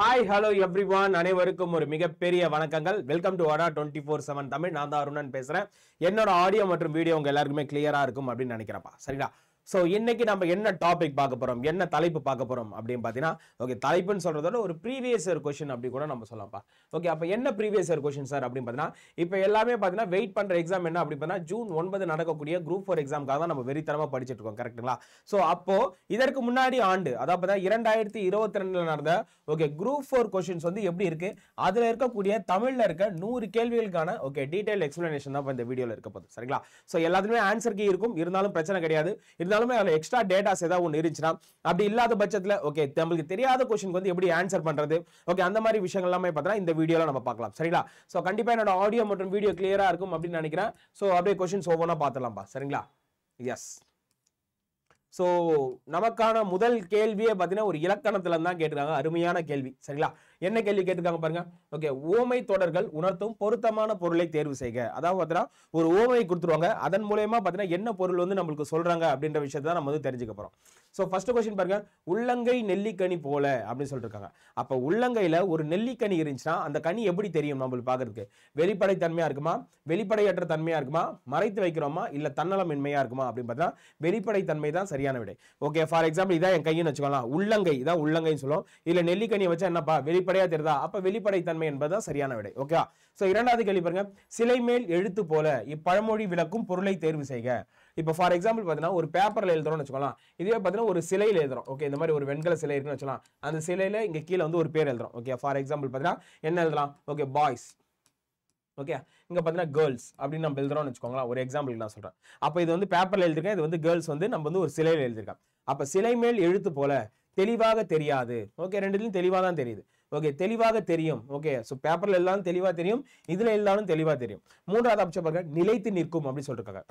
hi hello every one அனைவருக்கும் ஒரு மிகப்பெரிய வணக்கங்கள் வெல்கம் டு வடா டுவெண்ட்டி ஃபோர் செவன் தமிழ் நான் தான் அருணன் பேசுகிறேன் என்னோட ஆடியோ மற்றும் வீடியோ உங்கள் எல்லாருக்குமே கிளியராக இருக்கும் அப்படின்னு நினைக்கிறப்பா சரிங்களா ஸோ இன்னைக்கு நம்ம என்ன டாபிக் பார்க்க போகிறோம் என்ன தலைப்பு பார்க்க போகிறோம் அப்படின்னு பார்த்தீங்கன்னா ஓகே தலைப்புன்னு சொல்கிறதோட ஒரு ப்ரீவியஸ் இயர் கொஷின் அப்படி கூட நம்ம சொல்லலாம்ப்பா ஓகே அப்போ என்ன ப்ரீவியஸ் இயர் கொஷின் சார் அப்படின்னு பார்த்தீங்கன்னா இப்போ எல்லாமே பார்த்தீங்கன்னா வெயிட் பண்ணுற எக்ஸாம் என்ன அப்படி பார்த்தீங்கன்னா ஜூன் ஒன்பது நடக்கக்கூடிய குரூப் ஃபோர் எக்ஸாம்க்காக தான் நம்ம வெறித்தனமாக படிச்சுட்டு இருக்கோம் கரெக்டுங்களா ஸோ அப்போது இதற்கு முன்னாடி ஆண்டு அதாவது இரண்டாயிரத்தி இருபத்தி ரெண்டில் நடந்த ஓகே குரூப் ஃபோர் கொஷின்ஸ் வந்து எப்படி இருக்குது அதில் இருக்கக்கூடிய தமிழில் இருக்க நூறு கேள்விகளுக்கான ஓகே டீட்டெயில் எக்ஸ்ப்ளனேஷன் தான் இப்போ இந்த வீடியோவில் இருக்க போகுது சரிங்களா ஸோ எல்லாத்துலேயுமே ஆன்சர் கே இருக்கும் இருந்தாலும் பிரச்சனை கிடையாது இருந்தாலும் இருந்தாலுமே அதில் எக்ஸ்ட்ரா டேட்டாஸ் ஏதாவது ஒன்று இருந்துச்சுன்னா அப்படி இல்லாத பட்சத்தில் ஓகே நம்மளுக்கு தெரியாத கொஸ்டின் வந்து எப்படி ஆன்சர் பண்ணுறது ஓகே அந்த மாதிரி விஷயங்கள் எல்லாமே பார்த்தீங்கன்னா இந்த வீடியோவில் நம்ம பார்க்கலாம் சரிங்களா ஸோ கண்டிப்பாக என்னோட ஆடியோ மற்றும் வீடியோ கிளியராக இருக்கும் அப்படின்னு நினைக்கிறேன் ஸோ அப்படியே கொஸ்டின்ஸ் ஒவ்வொன்றா பார்த்துலாம்ப்பா சரிங்களா எஸ் ஸோ நமக்கான முதல் கேள்வியே பார்த்தீங்கன்னா ஒரு இலக்கணத்துல தான் கேட்டிருக்காங்க அருமையான கேள்வி சரிங்களா என்ன கேள்வி கேட்டிருக்காங்க பாருங்க ஓகே ஓமை தொடர்கள் உணர்த்தும் பொருத்தமான பொருளை தேர்வு செய்க அதாவது பார்த்தீங்கன்னா ஒரு ஓமையை கொடுத்துருவாங்க அதன் மூலயமா பார்த்தீங்கன்னா என்ன பொருள் வந்து நம்மளுக்கு சொல்றாங்க அப்படின்ற விஷயத்தை நம்ம வந்து தெரிஞ்சுக்க போறோம் ஸோ ஃபர்ஸ்ட் கொஸ்டின் பாருங்க உள்ளங்கை நெல்லிக்கனி போல அப்படின்னு சொல்லிருக்காங்க அப்போ உள்ளங்கையில ஒரு நெல்லிக்கனி இருந்துச்சுன்னா அந்த கனி எப்படி தெரியும் நம்மளுக்கு பார்க்கறதுக்கு வெளிப்படை தன்மையா இருக்குமா வெளிப்படையற்ற தன்மையா இருக்குமா மறைத்து வைக்கிறோமா இல்லை தன்னலமின்மையா இருக்குமா அப்படின்னு பார்த்தா வெளிப்படை தன்மை தான் சரியான விடை ஓகே ஃபார் எக்ஸாம்பிள் இதான் என் கையின்னு வச்சுக்கலாம் உள்ளங்கை இதான் உள்ளங்கைன்னு சொல்லுவோம் இல்ல நெல்லிக்கனியை வச்சா என்னப்பா வெளிப்படை வெளிப்படையா தெரியுதா அப்ப வெளிப்படைத்தன்மை என்பதுதான் சரியான விடை ஓகே சோ இரண்டாவது கேள்வி பாருங்க சிலை மேல் எழுத்து போல இப்பழமொழி விளக்கும் பொருளை தேர்வு செய்க இப்போ ஃபார் எக்ஸாம்பிள் பார்த்தீங்கன்னா ஒரு பேப்பரில் எழுதுறோம்னு வச்சுக்கலாம் இதே பார்த்தீங்கன்னா ஒரு சிலையில் எழுதுறோம் ஓகே இந்த மாதிரி ஒரு வெண்கல சிலை இருக்குன்னு வச்சுக்கலாம் அந்த சிலையில் இங்கே கீழே வந்து ஒரு பேர் எழுதுறோம் ஓகே ஃபார் எக்ஸாம்பிள் பார்த்தீங்கன்னா என்ன எழுதலாம் ஓகே பாய்ஸ் ஓகே இங்கே பார்த்தீங்கன்னா கேர்ள்ஸ் அப்படின்னு நம்ம எழுதுறோம்னு வச்சுக்கோங்களேன் ஒரு எக்ஸாம்பிள் நான் சொல்கிறேன் அப்போ இது வந்து பேப்பரில் எழுதிருக்கேன் இது வந்து கேர்ள்ஸ் வந்து நம்ம வந்து ஒரு சிலையில் எழுதிருக்கேன் அப்போ சிலை மேல் எழுத்து போல தெளிவாக தெரியாது ஓகே ரெண்டுலையும் தெளிவாக தான் தெரியுது ஓகே தெளிவாக தெரியும் ஓகே ஸோ பேப்பரில் எல்லாரும் தெளிவாக தெரியும் இதில் எல்லாரும் தெளிவாக தெரியும் மூன்றாவது ஆப்ஷன் பாருங்க நிலைத்து நிற்கும் அப்படின்னு சொல்லிருக்காங்க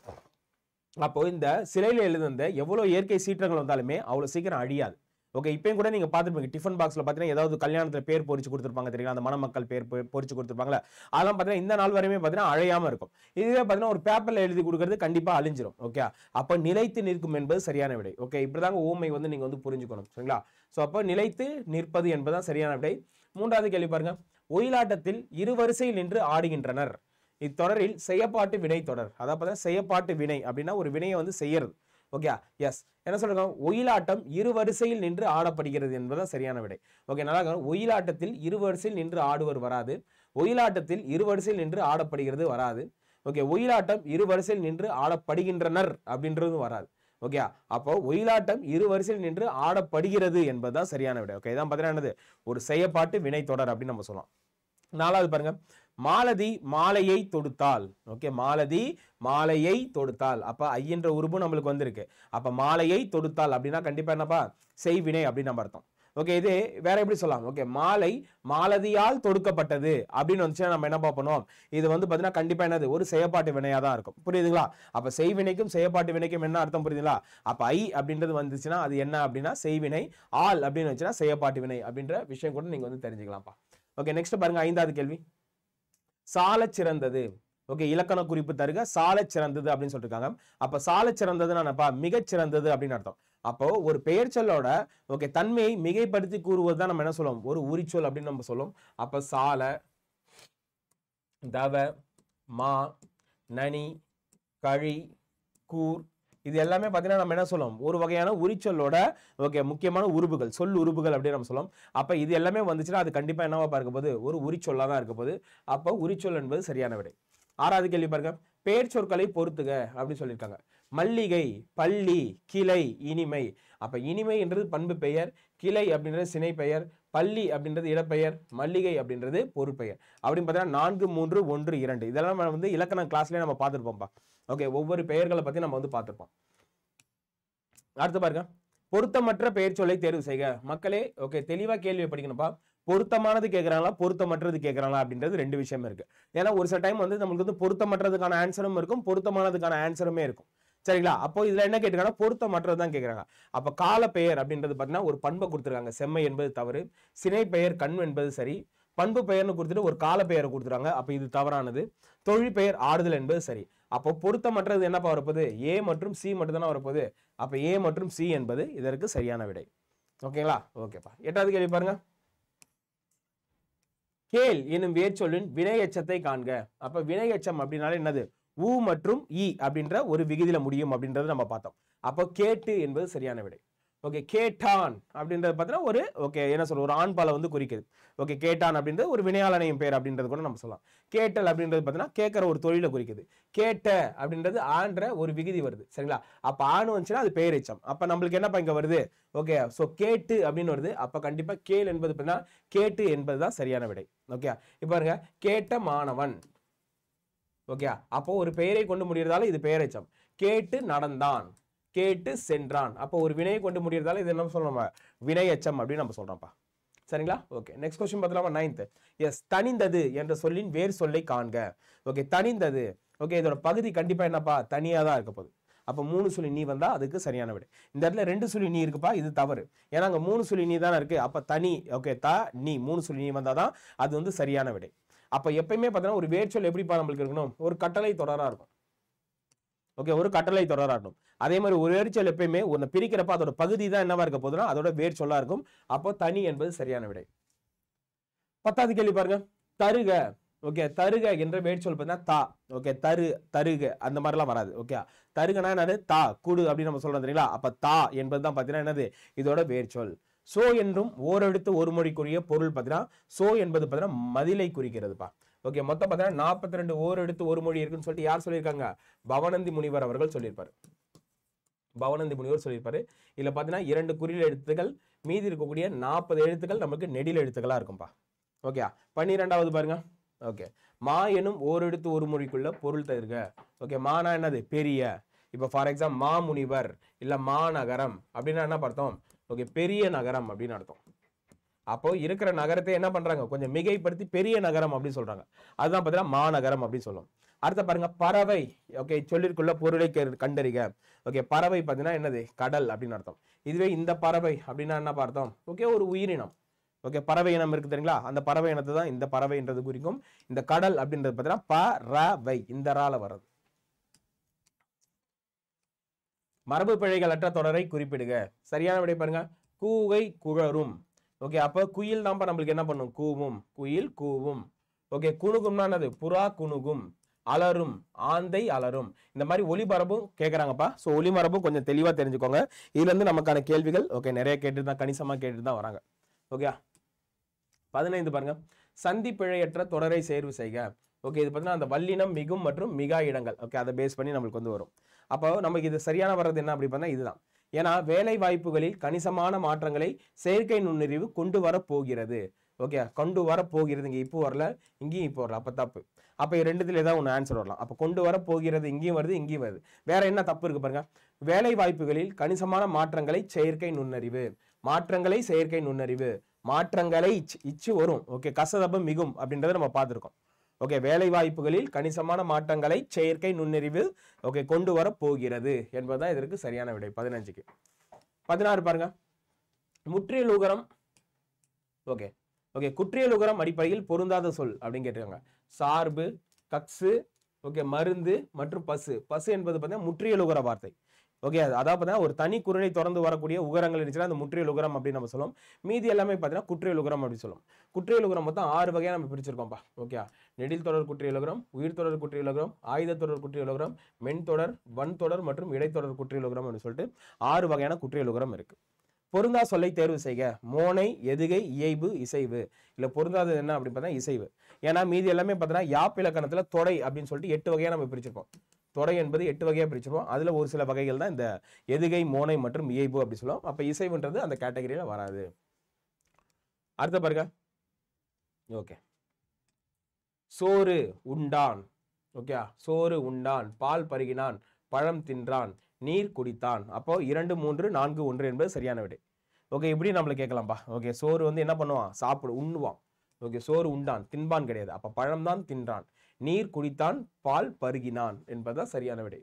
அப்போ இந்த சிலையில் எழுதுந்த எவ்வளோ இயற்கை சீற்றங்கள் வந்தாலுமே அவ்வளோ சீக்கிரம் அழியாது ஓகே இப்பயும் கூட நீங்கள் பார்த்துருப்பீங்க டிஃபன் பாக்ஸில் பார்த்தீங்கன்னா ஏதாவது கல்யாணத்தில் பேர் பொறிச்சு கொடுத்துருப்பாங்க தெரியல அந்த மணமக்கள் பேர் பொறிச்சு கொடுத்துருப்பாங்களா அதெல்லாம் பார்த்தீங்கன்னா இந்த நாள் வரையுமே பார்த்தீங்கன்னா அழையாம இருக்கும் இதுவே பார்த்தீங்கன்னா ஒரு பேப்பரில் எழுதி கொடுக்குறது கண்டிப்பாக அழிஞ்சிரும் ஓகே அப்போ நிலைத்து நிற்கும் என்பது சரியான விடை ஓகே இப்படி தாங்க ஊமை வந்து நீங்கள் வந்து புரிஞ்சுக்கணும் சரிங்களா ஸோ அப்போ நிலைத்து நிற்பது என்பதுதான் சரியான விடை மூன்றாவது கேள்வி பாருங்க ஒயிலாட்டத்தில் இரு வரிசையில் நின்று ஆடுகின்றனர் இத்தொடரில் செய்யப்பாட்டு வினை தொடர் அதாவது செய்யப்பாட்டு வினை அப்படின்னா ஒரு வினையை வந்து செய்யறது ஓகே எஸ் என்ன சொல்லுங்க ஒயிலாட்டம் இரு வரிசையில் நின்று ஆடப்படுகிறது என்பதுதான் சரியான விடை ஓகே நல்லா ஒயிலாட்டத்தில் இரு வரிசையில் நின்று ஆடுவர் வராது ஒயிலாட்டத்தில் இரு வரிசையில் நின்று ஆடப்படுகிறது வராது ஓகே ஒயிலாட்டம் இரு வரிசையில் நின்று ஆடப்படுகின்றனர் அப்படின்றதும் வராது ஓகே அப்போ ஒயிலாட்டம் இரு வரிசையில் நின்று ஆடப்படுகிறது என்பதுதான் சரியான விட ஓகே இதான் பார்த்தீங்கன்னா ஒரு செய்யப்பாட்டு வினை தொடர் அப்படின்னு நம்ம சொல்லலாம் நாலாவது பாருங்க மாலதி மாலையை தொடுத்தால் ஓகே மாலதி மாலையை தொடுத்தால் அப்போ ஐயன்ற உருபு நம்மளுக்கு வந்திருக்கு அப்போ மாலையை தொடுத்தால் அப்படின்னா கண்டிப்பாக என்னப்பா செய்வினை அப்படின்னு நம்ம அர்த்தம் ஓகே இது வேற எப்படி சொல்லலாம் ஓகே மாலை மாலதியால் தொடுக்கப்பட்டது அப்படின்னு வந்துச்சுன்னா நம்ம என்ன பார்ப்போம் இது வந்து பார்த்தீங்கன்னா கண்டிப்பாக என்னது ஒரு செயற்பாட்டு வினையாக தான் இருக்கும் புரியுதுங்களா அப்போ செய்வினைக்கும் செயற்பாட்டு வினைக்கும் என்ன அர்த்தம் புரியுதுங்களா அப்போ ஐ அப்படின்றது வந்துச்சுன்னா அது என்ன அப்படின்னா செய்வினை ஆல் அப்படின்னு வந்துச்சுன்னா செயற்பாட்டு வினை அப்படின்ற விஷயம் கூட நீங்கள் வந்து தெரிஞ்சுக்கலாம்ப்பா ஓகே நெக்ஸ்ட் பாருங்க ஐந்தாவது கேள்வி சால சிறந்தது ஓகே இலக்கண குறிப்பு தருக சாலை சிறந்தது அப்படின்னு சொல்லியிருக்காங்க அப்போ சாலை சிறந்ததுன்னு நினைப்பா மிகச்சிறந்தது அப்படின்னு அர்த்தம் அப்போ ஒரு பெயர் சொல்லோட ஓகே தன்மையை மிகைப்படுத்தி கூறுவது தான் நம்ம என்ன சொல்லுவோம் ஒரு உரிச்சொல் அப்படின்னு நம்ம சொல்லுவோம் அப்போ சாலை தவ மா நனி கழி கூர் இது எல்லாமே பார்த்தீங்கன்னா நம்ம என்ன சொல்லுவோம் ஒரு வகையான உரிச்சொல்லோட ஓகே முக்கியமான உருபுகள் சொல் உருபுகள் அப்படின்னு நம்ம சொல்லுவோம் அப்போ இது எல்லாமே வந்துச்சுன்னா அது கண்டிப்பாக என்னவா பார்க்க போகுது ஒரு உரிச்சொல்லாக தான் இருக்க போகுது அப்போ உரிச்சொல் என்பது சரியான விடை ஆறாவது கேள்வி பாருங்க பெயர் சொற்களை பொறுத்துக அப்படின்னு சொல்லியிருக்காங்க மல்லிகை பள்ளி கிளை இனிமை அப்போ இனிமை என்றது பண்பு பெயர் கிளை அப்படின்றது சினை பெயர் பள்ளி அப்படின்றது இடப்பெயர் மல்லிகை அப்படின்றது பொருட்பெயர் அப்படின்னு பார்த்தீங்கன்னா நான்கு மூன்று ஒன்று இரண்டு இதெல்லாம் வந்து இலக்கண கிளாஸ்லேயே நம்ம பார்த்துருப்போம்ப்பா ஓகே ஒவ்வொரு பெயர்களை பற்றி நம்ம வந்து பார்த்துருப்போம் அடுத்து பாருங்க பொருத்தமற்ற பெயர் சொல்லை தேர்வு செய்க மக்களே ஓகே தெளிவாக கேள்வி படிக்கணும்ப்பா பொருத்தமானது கேட்குறாங்களா பொருத்தமற்றது கேட்குறாங்களா அப்படின்றது ரெண்டு விஷயம் இருக்குது ஏன்னா ஒரு சில டைம் வந்து நம்மளுக்கு வந்து பொருத்தமற்றதுக்கான ஆன்சரும் இருக்கும் பொருத்தமானதுக்கான ஆன்சருமே இருக்கும் சரிங்களா அப்போ இதில் என்ன கேட்டிருக்காங்கன்னா மற்றது தான் கேட்குறாங்க அப்போ கால பெயர் அப்படின்றது பார்த்தீங்கன்னா ஒரு பண்பை கொடுத்துருக்காங்க செம்மை என்பது தவறு சினை பெயர் கண் என்பது சரி பண்பு பெயர்னு கொடுத்துட்டு ஒரு கால பெயரை கொடுத்துறாங்க அப்போ இது தவறானது தொழில் பெயர் ஆறுதல் என்பது சரி அப்போ பொருத்தமற்றது என்னப்பா வரப்போது ஏ மற்றும் சி மட்டும் தானே வரப்போது அப்போ ஏ மற்றும் சி என்பது இதற்கு சரியான விடை ஓகேங்களா ஓகேப்பா எட்டாவது கேள்வி பாருங்கள் கேள் என்னும் வேர்ச்சொல்லின் எச்சத்தை காண்க அப்ப வினை எச்சம் அப்படின்னாலே என்னது ஊ மற்றும் இ அப்படின்ற ஒரு விகிதியில முடியும் அப்படின்றத நம்ம பார்த்தோம் அப்போ கேட்டு என்பது சரியான விடை ஓகே கேட்டான் அப்படின்றது பார்த்தீங்கன்னா ஒரு ஓகே என்ன சொல்ற ஒரு ஆண்பாலை வந்து குறிக்குது ஓகே கேட்டான் அப்படின்றது ஒரு வினையாளனையும் பேர் அப்படின்றது கூட நம்ம சொல்லலாம் கேட்டல் அப்படின்றது பார்த்தீங்கன்னா கேட்குற ஒரு தொழிலை குறிக்குது கேட்ட அப்படின்றது ஆன்ற ஒரு விகுதி வருது சரிங்களா அப்போ ஆண் வந்துச்சுன்னா அது எச்சம் அப்போ நம்மளுக்கு என்னப்பா இங்கே வருது ஓகே ஸோ கேட்டு அப்படின்னு வருது அப்போ கண்டிப்பாக கேள் என்பது பார்த்தீங்கன்னா கேட்டு என்பது தான் சரியான விடை ஓகே இப்போ பாருங்க கேட்ட மாணவன் ஓகே அப்போ ஒரு பெயரை கொண்டு முடிகிறதால இது பெயரைச்சம் கேட்டு நடந்தான் கேட்டு சென்றான் அப்போ ஒரு வினையை கொண்டு முடியறதால இது என்ன சொல்லணும் வினை எச்சம் அப்படின்னு நம்ம சொல்கிறோம்ப்பா சரிங்களா ஓகே நெக்ஸ்ட் கொஸ்டின் பார்த்தலாமா நைன்த் எஸ் தனிந்தது என்ற சொல்லின் வேறு சொல்லை காண்க ஓகே தனிந்தது ஓகே இதோட பகுதி கண்டிப்பாக என்னப்பா தனியாக தான் இருக்க போகுது அப்போ மூணு சொல்லி நீ வந்தால் அதுக்கு சரியான விட இந்த இடத்துல ரெண்டு சொல்லி நீ இருக்குப்பா இது தவறு ஏன்னா அங்கே மூணு சொல்லி நீ தானே இருக்குது அப்போ தனி ஓகே தா நீ மூணு சொல்லி நீ வந்தால் தான் அது வந்து சரியான விடை அப்போ எப்பயுமே பார்த்தீங்கன்னா ஒரு வேர்ச்சொல் எப்படிப்பா நம்மளுக்கு இருக்கணும் ஒரு கட்டளை தொடராக இருக்கும் ஓகே ஒரு கட்டளை தொடராட்டும் அதே மாதிரி ஒரு எரிச்சல் எப்பயுமே ஒன்று பிரிக்கிறப்ப அதோட பகுதி தான் என்னவா இருக்க போதுனா அதோட வேர் சொல்லா இருக்கும் அப்போ தனி என்பது சரியான விடை பத்தாவது கேள்வி பாருங்க தருக ஓகே தருக என்ற சொல் பார்த்தீங்கன்னா தா ஓகே தரு தருக அந்த மாதிரிலாம் வராது ஓகே தருகனா என்னது தா கூடு அப்படின்னு நம்ம சொல்றோம் தெரியுங்களா அப்போ தா என்பது தான் பார்த்தீங்கன்னா என்னது இதோட வேர்ச்சொல் சோ என்றும் ஓரெடுத்து ஒரு மொழிக்குரிய பொருள் பார்த்தீங்கன்னா சோ என்பது பார்த்தீங்கன்னா மதிலை குறிக்கிறதுப்பா ஓகே மொத்தம் பார்த்தீங்கன்னா நாற்பத்தி ரெண்டு ஓர் எடுத்து ஒரு மொழி இருக்குன்னு சொல்லிட்டு யார் சொல்லியிருக்காங்க பவனந்தி முனிவர் அவர்கள் சொல்லியிருப்பார் பவனந்தி முனிவர் சொல்லியிருப்பாரு இதில் பார்த்தீங்கன்னா இரண்டு குறியில் எழுத்துக்கள் மீதி இருக்கக்கூடிய நாற்பது எழுத்துக்கள் நமக்கு நெடில் எழுத்துக்களாக இருக்கும்பா ஓகே பன்னிரெண்டாவது பாருங்க ஓகே மா எனும் ஓர் எடுத்து ஒரு மொழிக்குள்ள பொருள் தருக ஓகே மானா என்னது பெரிய இப்போ ஃபார் எக்ஸாம்பிள் முனிவர் இல்லை மாநகரம் அப்படின்னா என்ன பார்த்தோம் ஓகே பெரிய நகரம் அப்படின்னு அர்த்தம் அப்போ இருக்கிற நகரத்தை என்ன பண்றாங்க கொஞ்சம் மிகைப்படுத்தி பெரிய நகரம் அப்படின்னு சொல்றாங்க அதுதான் பார்த்தீங்கன்னா மாநகரம் அப்படின்னு சொல்லுவோம் அடுத்த பாருங்க பறவை ஓகே சொல்லிற்குள்ள பொருளை கண்டறிக ஓகே பறவை பார்த்தீங்கன்னா என்னது கடல் அப்படின்னு அர்த்தம் இதுவே இந்த பறவை அப்படின்னா என்ன பார்த்தோம் ஓகே ஒரு உயிரினம் ஓகே பறவை இனம் இருக்குது தெரியுங்களா அந்த பறவை இனத்தை தான் இந்த பறவைன்றது குறிக்கும் இந்த கடல் அப்படின்றது பார்த்தீங்கன்னா பறவை இந்த ரால வர்றது மரபு பிழைகள் அற்ற தொடரை குறிப்பிடுக சரியான விடை பாருங்க கூகை குழரும் ஓகே அப்போ குயில் நம்ம நம்மளுக்கு என்ன பண்ணும் கூவும் குயில் கூவும் ஓகே குணுகும்னா என்னது புறா குணுகும் அலரும் ஆந்தை அலரும் இந்த மாதிரி ஒளிமரபும் கேட்குறாங்கப்பா ஸோ ஒளிமரபும் கொஞ்சம் தெளிவாக தெரிஞ்சுக்கோங்க இதுலேருந்து நமக்கான கேள்விகள் ஓகே நிறைய கேட்டு தான் கணிசமாக கேட்டு தான் வராங்க ஓகே பதினைந்து பாருங்க சந்தி பிழையற்ற தொடரை சேர்வு செய்க ஓகே இது பார்த்தீங்கன்னா அந்த வல்லினம் மிகும் மற்றும் மிகா இடங்கள் ஓகே அதை பேஸ் பண்ணி நம்மளுக்கு வந்து வரும் அப்போ நமக்கு இது சரியான வர்றது என்ன அப்படி பார்த்தா இதுதான் ஏன்னா வேலை வாய்ப்புகளில் கணிசமான மாற்றங்களை செயற்கை நுண்ணறிவு கொண்டு வரப்போகிறது ஓகே கொண்டு வர போகிறது இங்கே இப்போ வரல இங்கேயும் இப்போ வரல அப்போ தப்பு அப்போ ரெண்டுத்தில் ஏதாவது ஒன்று ஆன்சர் வரலாம் அப்போ கொண்டு வர போகிறது இங்கேயும் வருது இங்கேயும் வருது வேற என்ன தப்பு இருக்கு பாருங்க வேலை வாய்ப்புகளில் கணிசமான மாற்றங்களை செயற்கை நுண்ணறிவு மாற்றங்களை செயற்கை நுண்ணறிவு மாற்றங்களை இச்சு வரும் ஓகே கசதபம் மிகும் அப்படின்றத நம்ம பார்த்துருக்கோம் ஓகே வேலை வாய்ப்புகளில் கணிசமான மாற்றங்களை செயற்கை நுண்ணறிவு ஓகே கொண்டு வர போகிறது என்பதுதான் இதற்கு சரியான விடை பதினஞ்சுக்கு பதினாறு பாருங்க முற்றியல் உகரம் ஓகே ஓகே குற்றியல் உகரம் அடிப்படையில் பொருந்தாத சொல் அப்படின்னு கேட்டிருக்காங்க சார்பு கக்ஸு ஓகே மருந்து மற்றும் பசு பசு என்பது பார்த்தீங்கன்னா முற்றியல் உகர வார்த்தை ஓகே அதாவது ஒரு தனி குரலை தொடர்ந்து வரக்கூடிய உகரங்கள் இருந்துச்சுன்னா அந்த முற்றியல் உகரம் அப்படின்னு நம்ம சொல்லுவோம் மீதி எல்லாமே பார்த்தீங்கன்னா குற்றியல் உகரம் அப்படின்னு சொல்லுவோம் குற்றியல் உகரம் மொத்தம் ஆறு வகையாக நம்ம பிரிச்சிருக்கோம்ப்பா ஓகே நெடில் தொடர் குற்றிய உலகம் உயிர் தொடர் குற்றிய உலகம் ஆயுத தொடர் குற்றிய உலகம் மென் தொடர் வன் தொடர் மற்றும் இடைத்தொடர் குற்றிய உலகம் அப்படின்னு சொல்லிட்டு ஆறு வகையான குற்றியல் உகரம் இருக்குது பொருந்தா சொல்லை தேர்வு செய்க மோனை எதுகை இயைபு இசைவு இல்லை பொருந்தாதது என்ன அப்படின்னு பார்த்தா இசைவு ஏன்னா மீதி எல்லாமே பார்த்தீங்கன்னா யாப் இலக்கணத்தில் தொடை அப்படின்னு சொல்லிட்டு எட்டு வகையாக நம்ம பிரிச்சிருக்கோம் தொடை என்பது எட்டு வகையாக பிரிச்சிருவோம் அதில் ஒரு சில வகைகள் தான் இந்த எதுகை மோனை மற்றும் இயைபு அப்படி சொல்லுவோம் அப்போ இசைவுன்றது அந்த கேட்டகரியில் வராது அடுத்த பாருங்க ஓகே சோறு உண்டான் ஓகே சோறு உண்டான் பால் பருகினான் பழம் தின்றான் நீர் குடித்தான் அப்போ இரண்டு மூன்று நான்கு ஒன்று என்பது சரியான விடை ஓகே இப்படி நம்மளை கேட்கலாம்ப்பா ஓகே சோறு வந்து என்ன பண்ணுவான் சாப்பிடு உண்ணுவான் ஓகே சோறு உண்டான் தின்பான் கிடையாது அப்போ பழம் தான் தின்றான் நீர் குடித்தான் பால் பருகினான் என்பதுதான் சரியான விடை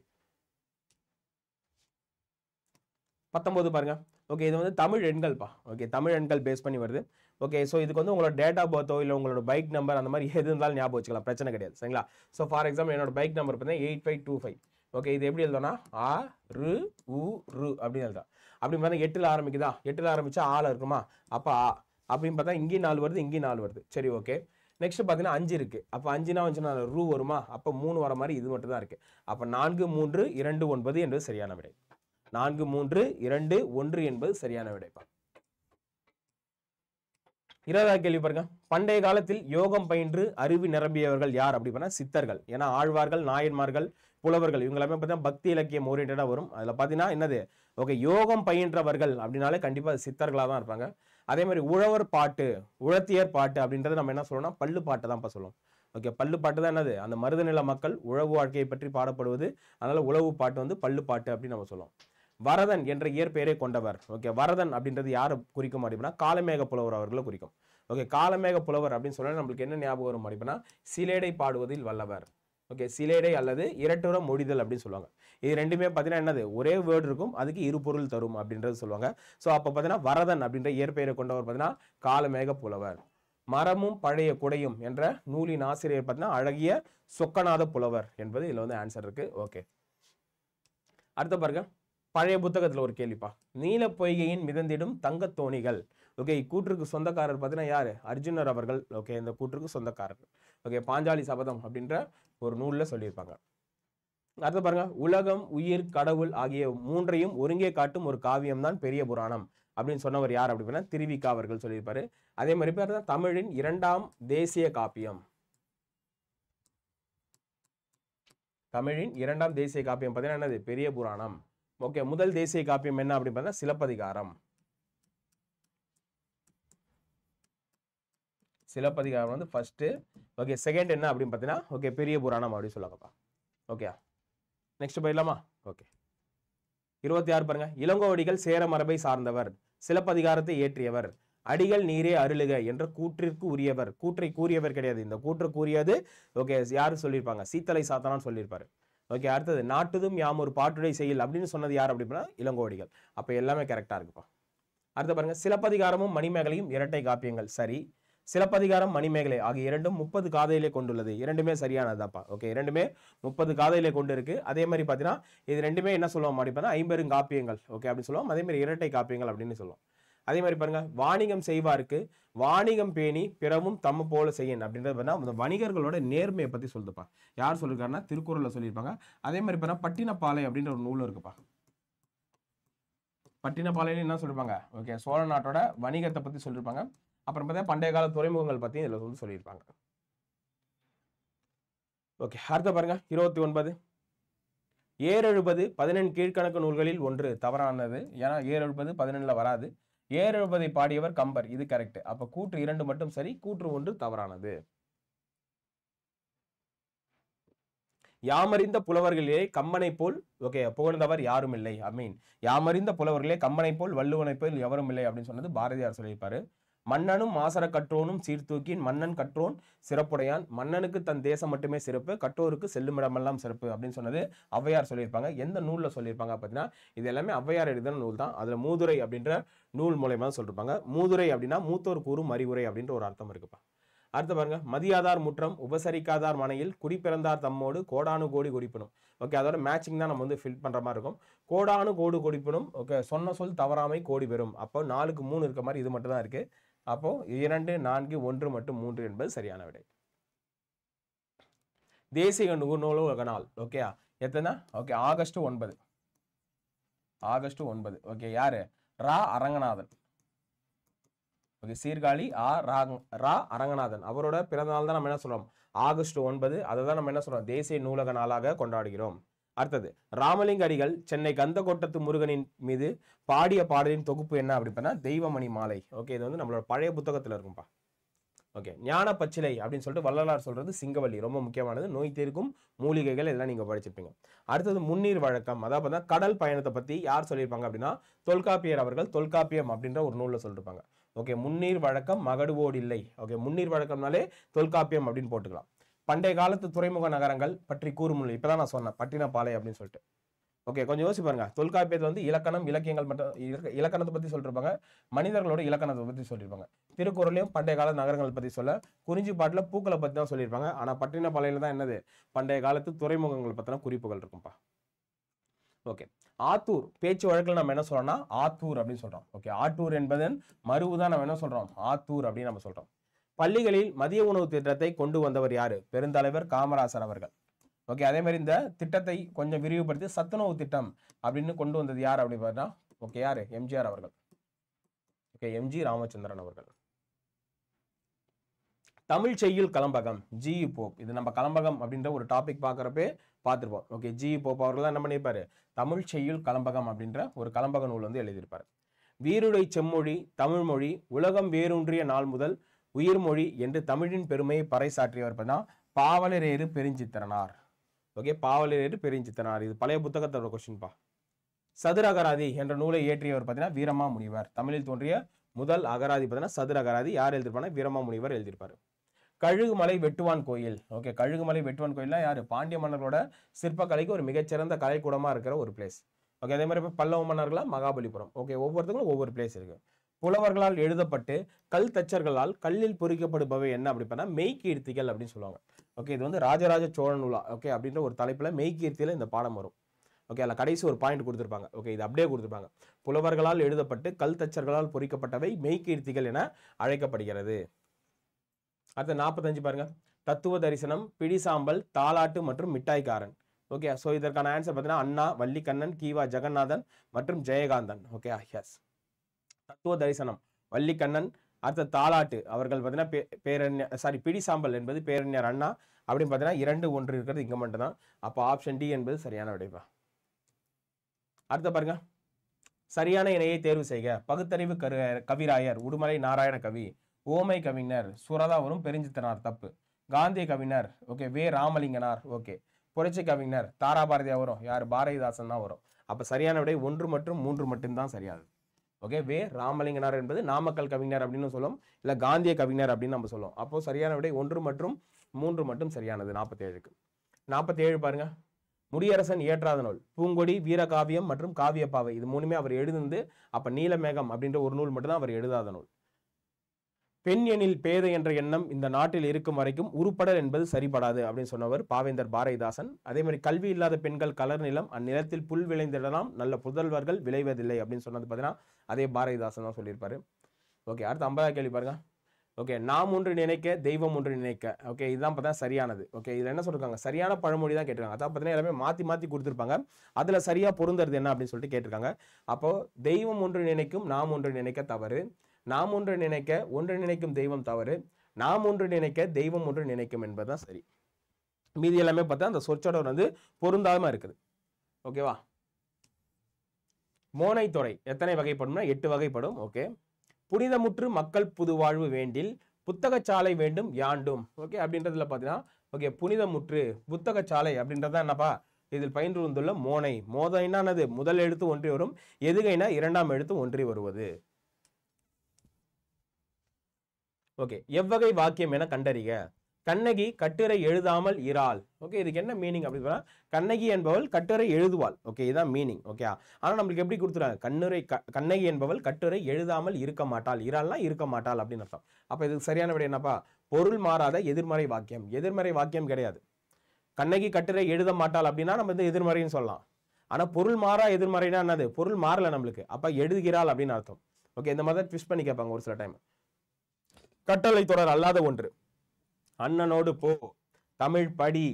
பத்தொம்போது பாருங்க ஓகே இது வந்து தமிழ் எண்கள்ப்பா ஓகே தமிழ் எண்கள் பேஸ் பண்ணி வருது ஓகே ஸோ இதுக்கு வந்து உங்களோட டேட் ஆஃப் பர்த்தோ இல்லை உங்களோட பைக் நம்பர் அந்த மாதிரி எது இருந்தாலும் ஞாபகம் வச்சுக்கலாம் பிரச்சனை கிடையாது சரிங்களா ஸோ ஃபார் எக்ஸாம்பிள் என்னோட பைக் நம்பர் பார்த்தீங்கன்னா eight five two five okay இது எப்படி எழுதுனா ஆ ரு உ ரு அப்படின்னு எழுதா அப்படின்னு பார்த்தா எட்டில் ஆரம்பிக்குதா எட்டில் ஆரம்பித்தா ஆள் இருக்குமா அப்போ ஆ அப்படின்னு பார்த்தா இங்கேயும் நாலு வருது இங்கேயும் நாலு வருது சரி ஓகே நெக்ஸ்ட் பார்த்தீங்கன்னா அஞ்சு இருக்குது அப்போ அஞ்சுனா வந்துச்சுன்னா ரூ வருமா அப்போ மூணு வர மாதிரி இது மட்டும் தான் இருக்குது அப்போ நான்கு மூன்று இரண்டு ஒன்பது என்பது சரியான விடை நான்கு மூன்று இரண்டு ஒன்று என்பது சரியான விடைப்பா இருபதாவது கேள்வி பாருங்க பண்டைய காலத்தில் யோகம் பயின்று அறிவு நிரம்பியவர்கள் யார் அப்படி பண்ணால் சித்தர்கள் ஏன்னா ஆழ்வார்கள் நாயன்மார்கள் புலவர்கள் இவங்க எல்லாமே பார்த்தீங்கன்னா பக்தி இலக்கியம் ஓரியன்டாக வரும் அதில் பார்த்தீங்கன்னா என்னது ஓகே யோகம் பயின்றவர்கள் அப்படின்னாலே கண்டிப்பாக சித்தர்களாக தான் இருப்பாங்க அதே மாதிரி உழவர் பாட்டு உழத்தியர் பாட்டு அப்படின்றது நம்ம என்ன சொல்லணும்னா பல்லு பாட்டு தான் இப்போ சொல்லுவோம் ஓகே பல்லு பாட்டு தான் என்னது அந்த மருதநில மக்கள் உழவு வாழ்க்கையை பற்றி பாடப்படுவது அதனால் உழவு பாட்டு வந்து பல்லு பாட்டு அப்படின்னு நம்ம சொல்லுவோம் வரதன் என்ற இயற்பெயரை கொண்டவர் ஓகே வரதன் அப்படின்றது யார் குறிக்கும் அப்படின்னா காலமேக புலவர் அவர்களை குறிக்கும் ஓகே காலமேக புலவர் அப்படின்னு சொன்னால் நம்மளுக்கு என்ன ஞாபகம் வரும் அப்படின்னா சிலேடை பாடுவதில் வல்லவர் ஓகே சிலேடை அல்லது இரட்டுற மொழிதல் அப்படின்னு சொல்லுவாங்க இது ரெண்டுமே பார்த்தீங்கன்னா என்னது ஒரே வேர்டு இருக்கும் அதுக்கு இரு பொருள் தரும் அப்படின்றது சொல்லுவாங்க ஸோ அப்போ பார்த்தீங்கன்னா வரதன் அப்படின்ற இயற்பெயரை கொண்டவர் பார்த்தீங்கன்னா காலமேக புலவர் மரமும் பழைய குடையும் என்ற நூலின் ஆசிரியர் பார்த்தீங்கன்னா அழகிய சொக்கநாத புலவர் என்பது இதில் வந்து ஆன்சர் இருக்குது ஓகே அடுத்த பாருங்க பழைய புத்தகத்தில் ஒரு கேள்விப்பா நீல பொய்கையின் மிதந்திடும் தோணிகள் ஓகே இக்கூற்றுக்கு சொந்தக்காரர் பார்த்தீங்கன்னா யார் அர்ஜுனர் அவர்கள் ஓகே இந்த கூற்றுக்கு சொந்தக்காரர் ஓகே பாஞ்சாலி சபதம் அப்படின்ற ஒரு நூலில் சொல்லியிருப்பாங்க அடுத்து பாருங்க உலகம் உயிர் கடவுள் ஆகிய மூன்றையும் ஒருங்கே காட்டும் ஒரு காவியம் தான் பெரிய புராணம் அப்படின்னு சொன்னவர் யார் அப்படின்னா திருவிக்கா அவர்கள் சொல்லியிருப்பாரு அதே மாதிரி தான் தமிழின் இரண்டாம் தேசிய காப்பியம் தமிழின் இரண்டாம் தேசிய காப்பியம் பார்த்தீங்கன்னா என்னது பெரிய புராணம் ஓகே முதல் தேசிய காப்பியம் என்ன அப்படின்னு பார்த்தீங்கன்னா சிலப்பதிகாரம் சிலப்பதிகாரம் வந்து ஃபஸ்ட்டு ஓகே செகண்ட் என்ன அப்படின்னு பார்த்தீங்கன்னா ஓகே பெரிய புராணம் அப்படின்னு சொல்லுவாங்கப்பா ஓகே நெக்ஸ்ட் போயிடலாமா ஓகே இருபத்தி ஆறு பாருங்க இளங்கோவடிகள் சேர மரபை சார்ந்தவர் சிலப்பதிகாரத்தை ஏற்றியவர் அடிகள் நீரே அருளுக என்ற கூற்றிற்கு உரியவர் கூற்றை கூறியவர் கிடையாது இந்த கூற்று கூறியது ஓகே யாரு சொல்லியிருப்பாங்க சீத்தலை சாத்தனான்னு சொல்லியிருப்பாரு ஓகே அடுத்தது நாட்டுதும் யாம் ஒரு பாட்டுடை செயல் அப்படின்னு சொன்னது யார் அப்படின்னா இளங்கோவடிகள் அப்போ எல்லாமே கரெக்டாக இருக்குப்பா அடுத்த பாருங்க சிலப்பதிகாரமும் மணிமேகலையும் இரட்டை காப்பியங்கள் சரி சிலப்பதிகாரம் மணிமேகலை ஆகிய இரண்டும் முப்பது காதையிலே கொண்டுள்ளது இரண்டுமே சரியானதுதான்ப்பா ஓகே இரண்டுமே முப்பது காதையிலே கொண்டு இருக்கு அதே மாதிரி பார்த்தீங்கன்னா இது ரெண்டுமே என்ன சொல்லுவோம் அப்படின்னா ஐம்பெரும் காப்பியங்கள் ஓகே அப்படின்னு சொல்லுவோம் அதே மாதிரி இரட்டை காப்பியங்கள் அப்படின்னு சொல்லுவோம் அதே மாதிரி பாருங்க வாணிகம் செய்வாருக்கு வாணிகம் பேணி பிறவும் தம்ம போல செய்யணும் அப்படின்றது அந்த வணிகர்களோட நேர்மையை பற்றி சொல்லுதுப்பா யார் சொல்லிருக்காருன்னா திருக்குறளில் சொல்லியிருப்பாங்க அதே மாதிரி பார்த்தீங்கன்னா பட்டினப்பாலை அப்படின்ற ஒரு நூல் இருக்குப்பா பட்டினப்பாலையில என்ன சொல்லிருப்பாங்க ஓகே சோழ நாட்டோட வணிகத்தை பற்றி சொல்லியிருப்பாங்க அப்புறம் பார்த்தா பண்டைய கால துறைமுகங்கள் பற்றி இதில் வந்து சொல்லியிருப்பாங்க ஓகே அடுத்த பாருங்க இருபத்தி ஒன்பது ஏறெழுபது பதினெண் கீழ்கணக்கு நூல்களில் ஒன்று தவறானது ஏன்னா ஏறெழுபது பதினெண்ணில் வராது ஏறெழுபதை பாடியவர் கம்பர் இது கரெக்ட் அப்போ கூற்று இரண்டு மட்டும் சரி கூற்று ஒன்று தவறானது யாமறிந்த புலவர்களிலே கம்பனை போல் ஓகே புகழ்ந்தவர் யாரும் இல்லை ஐ மீன் யாமறிந்த புலவர்களே கம்மனை போல் வள்ளுவனை போல் எவரும் இல்லை அப்படின்னு சொன்னது பாரதியார் சொல்லியிருப்பாரு மன்னனும் மாசர கற்றோனும் சீர்தூக்கின் மன்னன் கற்றோன் சிறப்புடையான் மன்னனுக்கு தன் தேசம் மட்டுமே சிறப்பு கற்றோருக்கு செல்லுமிடமெல்லாம் சிறப்பு அப்படின்னு சொன்னது ஔவையார் சொல்லியிருப்பாங்க எந்த நூலில் சொல்லியிருப்பாங்க பார்த்தீங்கன்னா இது எல்லாமே ஔவையார் எழுதின நூல் தான் அதில் மூதுரை அப்படின்ற நூல் மூலயமா சொல்லியிருப்பாங்க மூதுரை அப்படின்னா மூத்தோர் கூறும் அறிவுரை அப்படின்ற ஒரு அர்த்தம் இருக்குப்பா அடுத்து பாருங்க மதியாதார் முற்றம் உபசரிக்காதார் மனையில் குடிப்பிறந்தார் தம்மோடு கோடானு கோடி குறிப்பிடும் ஓகே அதோட மேட்சிங் தான் நம்ம வந்து ஃபில் பண்ணுற மாதிரி இருக்கும் கோடானு கோடு கொடுப்பினும் ஓகே சொன்ன சொல் தவறாமை கோடி பெறும் அப்போ நாலுக்கு மூணு இருக்க மாதிரி இது மட்டும் தான் இருக்குது அப்போது இரண்டு நான்கு ஒன்று மற்றும் மூன்று என்பது சரியான விடை தேசிய நுகர்நூலக நாள் ஓகேயா எத்தனை ஓகே ஆகஸ்ட் ஒன்பது ஆகஸ்ட் ஒன்பது ஓகே யாரு ரா அரங்கநாதன் ஓகே சீர்காழி ஆ ராங் ரா அரங்கநாதன் அவரோட பிறந்த நாள் தான் நம்ம என்ன சொல்றோம் ஆகஸ்ட் ஒன்பது அதை தான் நம்ம என்ன சொல்கிறோம் தேசிய நூலக நாளாக கொண்டாடுகிறோம் அடுத்தது ராமலிங்க அடிகள் சென்னை கந்தகோட்டத்து முருகனின் மீது பாடிய பாடலின் தொகுப்பு என்ன அப்படின்னா தெய்வமணி மாலை ஓகே இது வந்து நம்மளோட பழைய புத்தகத்தில் இருக்கும்பா ஓகே ஞான பச்சிலை அப்படின்னு சொல்லிட்டு வள்ளலார் சொல்கிறது சிங்கவல்லி ரொம்ப முக்கியமானது நோய் தீர்க்கும் மூலிகைகள் எல்லாம் நீங்கள் படிச்சிருப்பீங்க அடுத்தது முன்னீர் வழக்கம் அதாவது கடல் பயணத்தை பற்றி யார் சொல்லியிருப்பாங்க அப்படின்னா தொல்காப்பியர் அவர்கள் தொல்காப்பியம் அப்படின்ற ஒரு நூலில் சொல்லிருப்பாங்க ஓகே முன்னீர் வழக்கம் மகடுவோடு இல்லை ஓகே முன்னீர் வழக்கம்னாலே தொல்காப்பியம் அப்படின்னு போட்டுக்கலாம் பண்டைய காலத்து துறைமுக நகரங்கள் பற்றி கூறும் இப்போ தான் நான் சொன்னேன் பட்டினப்பாலை அப்படின்னு சொல்லிட்டு ஓகே கொஞ்சம் யோசிச்சு பாருங்க தொல்காப்பியத்தில் வந்து இலக்கணம் இலக்கியங்கள் மட்டும் இலக்கணத்தை பற்றி சொல்லிருப்பாங்க மனிதர்களோட இலக்கணத்தை பற்றி சொல்லியிருப்பாங்க திருக்குறளையும் பண்டைய கால நகரங்கள் பற்றி சொல்ல குறிஞ்சி பாட்டில் பூக்களை பற்றி தான் சொல்லியிருப்பாங்க ஆனால் பட்டினப்பாளையில் தான் என்னது பண்டைய காலத்து துறைமுகங்கள் பற்றின குறிப்புகள் இருக்கும்ப்பா ஓகே ஆத்தூர் பேச்சு வழக்கில் நம்ம என்ன சொல்கிறோம்னா ஆத்தூர் அப்படின்னு சொல்கிறோம் ஓகே ஆத்தூர் என்பதன் மருவு தான் நம்ம என்ன சொல்கிறோம் ஆத்தூர் அப்படின்னு நம்ம சொல்கிறோம் பள்ளிகளில் மதிய உணவு திட்டத்தை கொண்டு வந்தவர் யாரு பெருந்தலைவர் காமராசர் அவர்கள் ஓகே அதே மாதிரி இந்த திட்டத்தை கொஞ்சம் விரிவுபடுத்தி சத்துணவு திட்டம் அப்படின்னு கொண்டு வந்தது யார் அப்படின்னு பார்த்தீங்கன்னா ஓகே யாரு எம்ஜிஆர் அவர்கள் ஓகே எம்ஜி ராமச்சந்திரன் அவர்கள் தமிழ் செய்யுள் கலம்பகம் ஜி போப் இது நம்ம கலம்பகம் அப்படின்ற ஒரு டாபிக் பார்க்குறப்பே பார்த்துருப்போம் ஓகே ஜி போப் அவர்கள் என்ன பண்ணிருப்பாரு தமிழ் செய்யுள் கலம்பகம் அப்படின்ற ஒரு கலம்பக நூல் வந்து எழுதியிருப்பார் வீருடை செம்மொழி தமிழ்மொழி உலகம் வேரூன்றிய நாள் முதல் உயிர்மொழி என்று தமிழின் பெருமையை பறைசாற்றியவர் பார்த்தீங்கன்னா பாவலரேறு பெருஞ்சித்திரனார் ஓகே பாவலரேறு பெருஞ்சித்திரனார் இது பழைய புத்தகத்தோட கொஸ்டின்பா சதுர அகராதி என்ற நூலை இயற்றியவர் பார்த்தீங்கன்னா வீரமா முனிவர் தமிழில் தோன்றிய முதல் அகராதி பார்த்தீங்கன்னா சதுர அகராதி யார் எழுதியிருப்பாங்க வீரமா முனிவர் எழுதியிருப்பார் கழுகுமலை வெட்டுவான் கோயில் ஓகே கழுகுமலை வெட்டுவான் கோயில்லாம் யார் பாண்டிய மன்னர்களோட சிற்பக்கலைக்கு ஒரு மிகச்சிறந்த கலைக்கூடமாக இருக்கிற ஒரு பிளேஸ் ஓகே அதே மாதிரி இப்போ பல்லவ மன்னர்களாக மகாபலிபுரம் ஓகே ஒவ்வொருத்தங்களும் ஒவ்வொரு பிளேஸ் இருக்குது புலவர்களால் எழுதப்பட்டு கல் தச்சர்களால் கல்லில் பொறிக்கப்படுபவை என்ன அப்படின்னா மெய்கீர்த்திகள் அப்படின்னு சொல்லுவாங்க ஓகே இது வந்து ராஜராஜ சோழன் உலா ஓகே அப்படின்ற ஒரு தலைப்பில் மெய்க்கீர்த்தியில் இந்த பாடம் வரும் ஓகே அதில் கடைசி ஒரு பாயிண்ட் கொடுத்துருப்பாங்க ஓகே இது அப்படியே கொடுத்துருப்பாங்க புலவர்களால் எழுதப்பட்டு கல் தச்சர்களால் பொறிக்கப்பட்டவை மெய்கீர்த்திகள் என அழைக்கப்படுகிறது அடுத்த நாற்பத்தஞ்சு பாருங்க தத்துவ தரிசனம் பிடிசாம்பல் தாலாட்டு மற்றும் மிட்டாய்காரன் ஓகே ஸோ இதற்கான ஆன்சர் பார்த்தீங்கன்னா அண்ணா வள்ளிக்கண்ணன் கீவா ஜெகநாதன் மற்றும் ஜெயகாந்தன் ஓகே எஸ் ah, தத்துவ தரிசனம் வள்ளிக்கண்ணன் அடுத்த தாலாட்டு அவர்கள் பார்த்தீங்கன்னா பேரண்யர் சாரி பிடி சாம்பல் என்பது பேரண்யர் அண்ணா அப்படின்னு பார்த்தீங்கன்னா இரண்டு ஒன்று இருக்கிறது இங்கே மட்டும்தான் அப்போ ஆப்ஷன் டி என்பது சரியான விடைப்பா அடுத்த பாருங்க சரியான இணையை தேர்வு செய்க பகுத்தறிவு கரு கவிராயர் உடுமலை நாராயண கவி ஓமை கவிஞர் சுரதாவரும் பெருஞ்சித்தனார் தப்பு காந்திய கவிஞர் ஓகே வே ராமலிங்கனார் ஓகே புரட்சி கவிஞர் தாரா பாரதியா வரும் யார் பாரதிதாசன் தான் வரும் அப்போ சரியான விடை ஒன்று மற்றும் மூன்று மட்டும்தான் சரியானது ஓகே வே ராமலிங்கனார் என்பது நாமக்கல் கவிஞர் அப்படின்னு சொல்லும் இல்லை காந்திய கவிஞர் அப்படின்னு நம்ம சொல்லுவோம் அப்போ சரியான விடை ஒன்று மற்றும் மூன்று மட்டும் சரியானது நாற்பத்தேழுக்கு நாற்பத்தேழு பாருங்க முடியரசன் இயற்றாத நூல் பூங்கொடி வீரகாவியம் மற்றும் காவியப்பாவை இது மூணுமே அவர் எழுதுந்து அப்போ நீலமேகம் அப்படின்ற ஒரு நூல் மட்டும்தான் அவர் எழுதாத நூல் பெண் எனில் பேதை என்ற எண்ணம் இந்த நாட்டில் இருக்கும் வரைக்கும் உருப்படல் என்பது சரிபடாது அப்படின்னு சொன்னவர் பாவேந்தர் பாரதிதாசன் அதே மாதிரி கல்வி இல்லாத பெண்கள் கலர் நிலம் அந்நிலத்தில் புல் விளைந்திடலாம் நல்ல புதல்வர்கள் விளைவதில்லை அப்படின்னு சொன்னது பார்த்தீங்கன்னா அதே பாரதிதாசன் தான் சொல்லியிருப்பார் ஓகே அடுத்து ஐம்பதாவது கேள்வி பாருங்க ஓகே நாம் ஒன்று நினைக்க தெய்வம் ஒன்று நினைக்க ஓகே இதுதான் பார்த்தா சரியானது ஓகே இதில் என்ன சொல்லியிருக்காங்க சரியான பழமொழி தான் கேட்டிருக்காங்க அதான் பார்த்தீங்கன்னா எல்லாமே மாற்றி மாற்றி கொடுத்துருப்பாங்க அதில் சரியாக பொருந்துறது என்ன அப்படின்னு சொல்லிட்டு கேட்டிருக்காங்க அப்போது தெய்வம் ஒன்று நினைக்கும் நாம் ஒன்று நினைக்க தவறு நாம் ஒன்று நினைக்க ஒன்று நினைக்கும் தெய்வம் தவறு நாம் ஒன்று நினைக்க தெய்வம் ஒன்று நினைக்கும் என்பதுதான் சரி மீதி எல்லாமே பார்த்தா அந்த சொற்சொடர் வந்து பொருந்தாமல் இருக்குது ஓகேவா மோனை துறை எத்தனை வகைப்படும்னா எட்டு வகைப்படும் ஓகே புனிதமுற்று மக்கள் புதுவாழ்வு வேண்டில் புத்தகச்சாலை வேண்டும் யாண்டும் ஓகே அப்படின்றதுல பார்த்தீங்கன்னா ஓகே புனிதமுற்று புத்தகச்சாலை தான் என்னப்பா இதில் பயின்று வந்துள்ள மோனை மோதனைனானது முதல் எழுத்து ஒன்றி வரும் எதுகைனா இரண்டாம் எழுத்து ஒன்றி வருவது ஓகே எவ்வகை வாக்கியம் என கண்டறிக கண்ணகி கட்டுரை எழுதாமல் இறால் ஓகே இதுக்கு என்ன மீனிங் அப்படின்னு சொன்னால் கண்ணகி என்பவள் கட்டுரை எழுதுவாள் ஓகே இதுதான் மீனிங் ஓகே ஆனால் நம்மளுக்கு எப்படி கொடுத்துறாங்க கண்ணுரை கண்ணகி என்பவள் கட்டுரை எழுதாமல் இருக்க மாட்டாள் இறாள்னா இருக்க மாட்டாள் அப்படின்னு அர்த்தம் அப்போ இதுக்கு சரியான விட என்னப்பா பொருள் மாறாத எதிர்மறை வாக்கியம் எதிர்மறை வாக்கியம் கிடையாது கண்ணகி கட்டுரை எழுத மாட்டாள் அப்படின்னா நம்ம வந்து எதிர்மறைன்னு சொல்லலாம் ஆனால் பொருள் மாறா எதிர்மறைனா என்னது பொருள் மாறல நம்மளுக்கு அப்போ எழுதுகிறாள் அப்படின்னு அர்த்தம் ஓகே இந்த மாதிரி ட்விஸ்ட் பண்ணி கேட்பாங்க ஒரு சில டைம் கட்டளை தொடர் அல்லாத ஒன்று அண்ணனோடு போ தமிழ் படி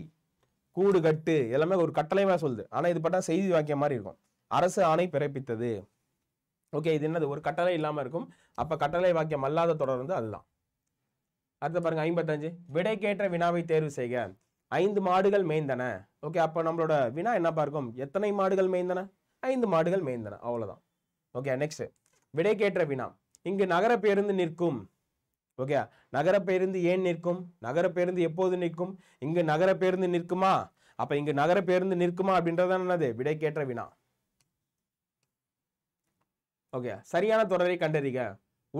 கூடு கட்டு எல்லாமே ஒரு கட்டளைமா சொல்லுது ஆனால் இது பார்த்தா செய்தி வாக்கியம் மாதிரி இருக்கும் அரசு ஆணை பிறப்பித்தது ஓகே இது என்னது ஒரு கட்டளை இல்லாமல் இருக்கும் அப்போ கட்டளை வாக்கியம் அல்லாத தொடர் வந்து அதுதான் அடுத்து பாருங்கள் ஐம்பத்தஞ்சு விடை கேட்ட வினாவை தேர்வு செய்க ஐந்து மாடுகள் மேய்ந்தன ஓகே அப்போ நம்மளோட வினா என்னப்பா இருக்கும் எத்தனை மாடுகள் மேய்ந்தன ஐந்து மாடுகள் மேய்ந்தன அவ்வளோதான் ஓகே நெக்ஸ்ட் விடை கேட்ட வினா இங்கு நகர பேருந்து நிற்கும் ஓகே நகர பேருந்து ஏன் நிற்கும் நகர பேருந்து எப்போது நிற்கும் இங்கு நகர பேருந்து நிற்குமா அப்போ இங்கு நகர பேருந்து நிற்குமா அப்படின்றதான் என்னது விடை கேட்ட வினா ஓகே சரியான தொடரை கண்டறிக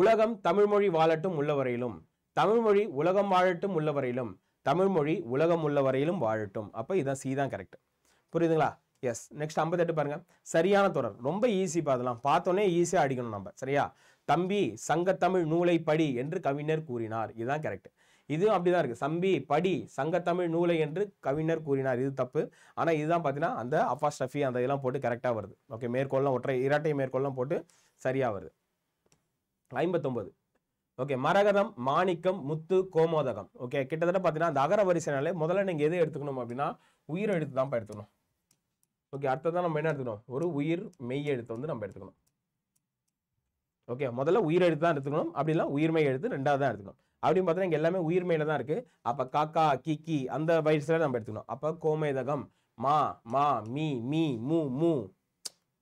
உலகம் தமிழ்மொழி வாழட்டும் உள்ளவரையிலும் தமிழ்மொழி உலகம் வாழட்டும் உள்ளவரையிலும் தமிழ்மொழி உலகம் உள்ளவரையிலும் வாழட்டும் அப்போ இதான் சி தான் கரெக்ட் புரியுதுங்களா எஸ் நெக்ஸ்ட் ஐம்பத்தெட்டு பாருங்க சரியான தொடர் ரொம்ப ஈஸி பார்த்துலாம் பார்த்தோன்னே ஈஸியாக அடிக்கணும் நம்ம சரியா தம்பி சங்கத்தமிழ் நூலை படி என்று கவிஞர் கூறினார் இதுதான் கரெக்ட் இதுவும் அப்படிதான் இருக்குது சம்பி படி சங்கத்தமிழ் நூலை என்று கவிஞர் கூறினார் இது தப்பு ஆனால் இதுதான் பார்த்தீங்கன்னா அந்த அஃபா ஸ்டஃபி அந்த இதெல்லாம் போட்டு கரெக்டாக வருது ஓகே மேற்கொள்ளலாம் ஒற்றை இரட்டை மேற்கொள்ளலாம் போட்டு சரியாக வருது ஐம்பத்தொம்பது ஓகே மரகதம் மாணிக்கம் முத்து கோமோதகம் ஓகே கிட்டத்தட்ட பார்த்தீங்கன்னா அந்த அகர வரிசைனாலே முதல்ல நீங்கள் எது எடுத்துக்கணும் அப்படின்னா உயிர் எழுத்து தான் எடுத்துக்கணும் ஓகே அடுத்ததான் நம்ம என்ன எடுத்துக்கணும் ஒரு உயிர் மெய் எழுத்து வந்து நம்ம எடுத்துக்கணும் ஓகே முதல்ல உயிரெழுத்து தான் எடுத்துக்கணும் அப்படிலாம் உயிர்மை எழுத்து ரெண்டாவது தான் எடுத்துக்கணும் அப்படின்னு பார்த்தா இங்கே எல்லாமே உயிர்மையில தான் இருக்குது அப்போ காக்கா கிக்கி அந்த வயசில் நம்ம எடுத்துக்கணும் அப்போ கோமேதகம் மா மா மீ மீ மூ மூ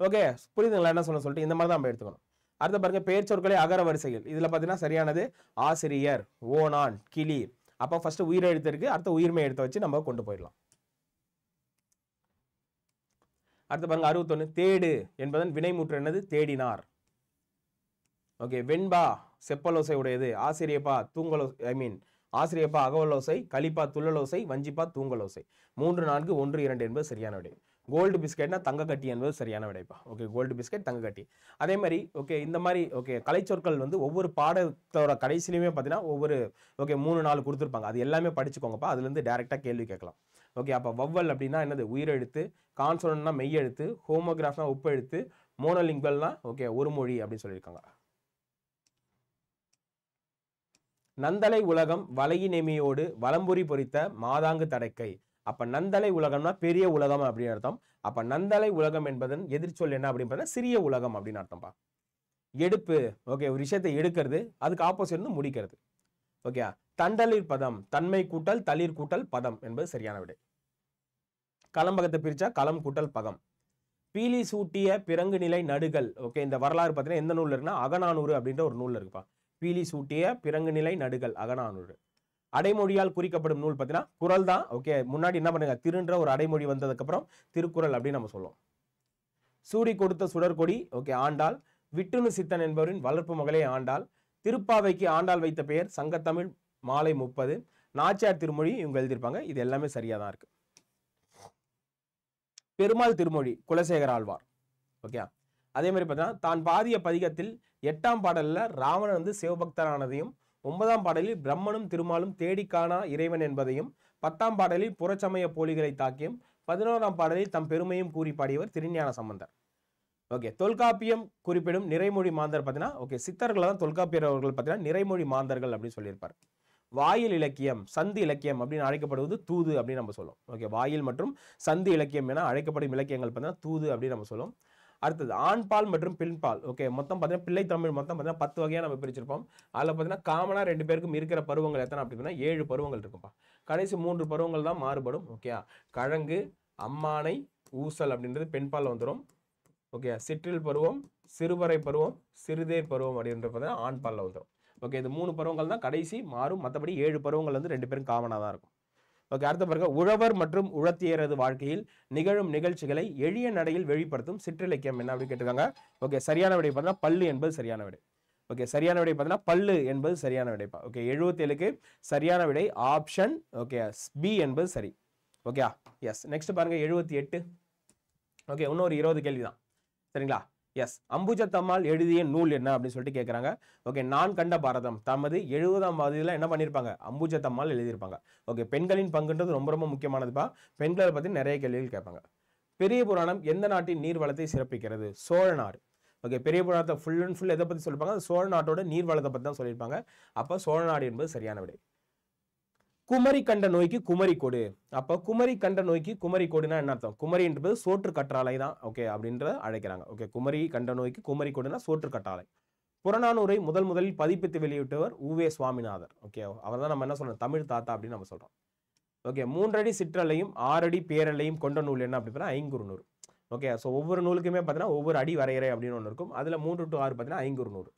ஓகே புரியுதுங்களா என்ன சொல்ல சொல்லிட்டு இந்த மாதிரி தான் நம்ம எடுத்துக்கணும் அடுத்த பாருங்க பெயர் சொற்களை அகர வரிசைகள் இதில் பார்த்தீங்கன்னா சரியானது ஆசிரியர் ஓனான் கிளி அப்போ ஃபஸ்ட்டு உயிரெழுத்து இருக்குது அடுத்த உயிர்மை எழுத்த வச்சு நம்ம கொண்டு போயிடலாம் அடுத்த பாருங்க அறுபத்தொன்று தேடு என்பதன் வினைமுற்று என்னது தேடினார் ஓகே வெண்பா செப்பலோசை உடையது ஆசிரியப்பா தூங்கலோ ஐ மீன் ஆசிரியப்பா அகவலோசை களிப்பா துள்ளலோசை வஞ்சிப்பா தூங்கலோசை மூன்று நான்கு ஒன்று இரண்டு என்பது சரியான விடை கோல்டு பிஸ்கெட்னா தங்க கட்டி என்பது சரியான விடைப்பா ஓகே கோல்டு பிஸ்கெட் தங்க கட்டி அதே மாதிரி ஓகே இந்த மாதிரி ஓகே கலைச்சொற்கள் வந்து ஒவ்வொரு பாடத்தோட கடைசிலையுமே பார்த்தீங்கன்னா ஒவ்வொரு ஓகே மூணு நாலு கொடுத்துருப்பாங்க அது எல்லாமே படிச்சுக்கோங்கப்பா அதுலேருந்து டேரெக்டாக கேள்வி கேட்கலாம் ஓகே அப்போ வவ்வல் அப்படின்னா என்னது உயிரெழுத்து கான்சோனன்னா மெய் எழுத்து ஹோமோகிராஃப்னா உப்பு எழுத்து ஓகே ஒரு மொழி அப்படின்னு சொல்லியிருக்காங்க நந்தலை உலகம் வலையி நெமியோடு வலம்புரி பொறித்த மாதாங்கு தடைக்கை அப்போ நந்தலை உலகம்னா பெரிய உலகம் அப்படின்னு அர்த்தம் அப்போ நந்தலை உலகம் என்பதன் எதிர்ச்சொல் என்ன அப்படின்னு சிறிய உலகம் அப்படின்னு அர்த்தம்ப்பா எடுப்பு ஓகே ஒரு விஷயத்தை எடுக்கிறது அதுக்கு ஆப்போசிட் இருந்து முடிக்கிறது ஓகே தண்டலிர் பதம் தன்மை கூட்டல் தளிர் கூட்டல் பதம் என்பது சரியான விடை கலம்பகத்தை பிரித்தா களம் கூட்டல் பகம் பீலி சூட்டிய பிறங்கு நிலை நடுகள் ஓகே இந்த வரலாறு பார்த்தீங்கன்னா எந்த நூலில் இருக்குன்னா அகநானூறு அப்படின்ற ஒரு நூலில் இருக்குப்பா பீலி சூட்டிய பிறங்கு நிலை நடுகள் அகநானூறு அடைமொழியால் குறிக்கப்படும் நூல் பார்த்தீங்கன்னா குரல் தான் ஓகே முன்னாடி என்ன பண்ணுங்க திருன்ற ஒரு அடைமொழி வந்ததுக்கப்புறம் திருக்குறள் அப்படின்னு நம்ம சொல்லுவோம் சூடி கொடுத்த சுடற்கொடி ஓகே ஆண்டாள் விட்டுனு சித்தன் என்பவரின் வளர்ப்பு மகளே ஆண்டாள் திருப்பாவைக்கு ஆண்டாள் வைத்த பெயர் சங்கத்தமிழ் மாலை முப்பது நாச்சியார் திருமொழி இவங்க எழுதியிருப்பாங்க இது எல்லாமே சரியாக தான் இருக்கு பெருமாள் திருமொழி குலசேகர ஆழ்வார் ஓகே அதே மாதிரி பார்த்தீங்கன்னா தான் பாதிய பதிகத்தில் எட்டாம் பாடலில் ராவணன் வந்து சிவபக்தரானதையும் ஒன்பதாம் பாடலில் பிரம்மனும் திருமாலும் தேடிக்கானா இறைவன் என்பதையும் பத்தாம் பாடலில் புறச்சமய போலிகளை தாக்கியும் பதினோராம் பாடலில் தம் பெருமையும் கூறி பாடியவர் திருஞான சம்பந்தர் ஓகே தொல்காப்பியம் குறிப்பிடும் நிறைமொழி மாந்தர் பார்த்தீங்கன்னா ஓகே சித்தர்களை தான் தொல்காப்பியர் அவர்கள் பார்த்தீங்கன்னா நிறைமொழி மாந்தர்கள் அப்படின்னு சொல்லியிருப்பார் வாயில் இலக்கியம் சந்தி இலக்கியம் அப்படின்னு அழைக்கப்படுவது தூது அப்படின்னு நம்ம சொல்லுவோம் ஓகே வாயில் மற்றும் சந்தி இலக்கியம் என அழைக்கப்படும் இலக்கியங்கள் பார்த்தீங்கன்னா தூது அப்படின்னு நம்ம சொல்லுவோம் அடுத்தது ஆண்பால் மற்றும் பால் ஓகே மொத்தம் பார்த்தீங்கன்னா பிள்ளை தமிழ் மொத்தம் பார்த்தீங்கன்னா பத்து வகையாக நம்ம பிரிச்சிருப்போம் அதில் பார்த்தீங்கன்னா காமனாக ரெண்டு பேருக்கும் இருக்கிற பருவங்கள் எத்தனை அப்படின்னா ஏழு பருவங்கள் இருக்கும்ப்பா கடைசி மூன்று பருவங்கள் தான் மாறுபடும் ஓகே கழங்கு அம்மானை ஊசல் அப்படின்றது பெண்பால் வந்துடும் ஓகே சிற்றில் பருவம் சிறுவரை பருவம் சிறுதேர் பருவம் அப்படின்றது பார்த்தீங்கன்னா ஆண்பாலில் வந்துடும் ஓகே இந்த மூணு பருவங்கள் தான் கடைசி மாறும் மற்றபடி ஏழு பருவங்கள் வந்து ரெண்டு பேரும் காமனாக தான் இருக்கும் ஓகே அடுத்த பாருங்க உழவர் மற்றும் உழத்தியரது வாழ்க்கையில் நிகழும் நிகழ்ச்சிகளை எளிய நடையில் வெளிப்படுத்தும் சிற்றிலக்கியம் என்ன அப்படின்னு கேட்டுக்காங்க ஓகே சரியான விடை பார்த்தீங்கன்னா பல்லு என்பது சரியான விடை ஓகே சரியான விடை பார்த்தீங்கன்னா பல்லு என்பது சரியான விடைப்பா ஓகே எழுபத்தேழுக்கு சரியான விடை ஆப்ஷன் ஓகே பி என்பது சரி ஓகே எஸ் நெக்ஸ்ட் பாருங்க எழுபத்தி எட்டு ஓகே இன்னொரு இருபது கேள்வி தான் சரிங்களா எஸ் அம்புஜத்தம்மாள் எழுதிய நூல் என்ன அப்படின்னு சொல்லிட்டு கேட்குறாங்க ஓகே நான் கண்ட பாரதம் தமது எழுபதாம் பாதியில் என்ன பண்ணியிருப்பாங்க அம்புஜத்தம்மாள் எழுதியிருப்பாங்க ஓகே பெண்களின் பங்குன்றது ரொம்ப ரொம்ப முக்கியமானதுப்பா பெண்களை பற்றி நிறைய கேள்விகள் கேட்பாங்க பெரிய புராணம் எந்த நாட்டின் நீர் வளத்தை சிறப்பிக்கிறது சோழநாடு ஓகே பெரிய புராணத்தை ஃபுல் அண்ட் ஃபுல் எதை பற்றி சொல்லியிருப்பாங்க சோழ நாட்டோட நீர் வளத்தை பற்றி தான் சொல்லியிருப்பாங்க அப்போ சோழநாடு என்பது சரியான விடை குமரி கண்ட நோய்க்கு குமரி கொடு அப்போ குமரி கண்ட நோய்க்கு குமரி கொடுனா என்ன அர்த்தம் குமரி என்பது சோற்று கற்றாலை தான் ஓகே அப்படின்றத அழைக்கிறாங்க ஓகே குமரி கண்ட நோய்க்கு குமரி கொடுனா சோற்று கற்றாலை புறநானூரை முதல் முதலில் பதிப்பித்து வெளியிட்டவர் உவே சுவாமிநாதர் ஓகே அவர் தான் நம்ம என்ன சொல்கிறோம் தமிழ் தாத்தா அப்படின்னு நம்ம சொல்கிறோம் ஓகே மூன்றடி சிற்றலையும் ஆறடி பேரலையும் கொண்ட நூல் என்ன அப்படின்னா பார்த்தீங்கன்னா ஐங்குறு நூறு ஓகே ஸோ ஒவ்வொரு நூலுக்குமே பார்த்தீங்கன்னா ஒவ்வொரு அடி வரையறை அப்படின்னு ஒன்று இருக்கும் அதில் மூன்று டு ஆறு பார்த்தீங்கன்னா ஐங்குறு நூறு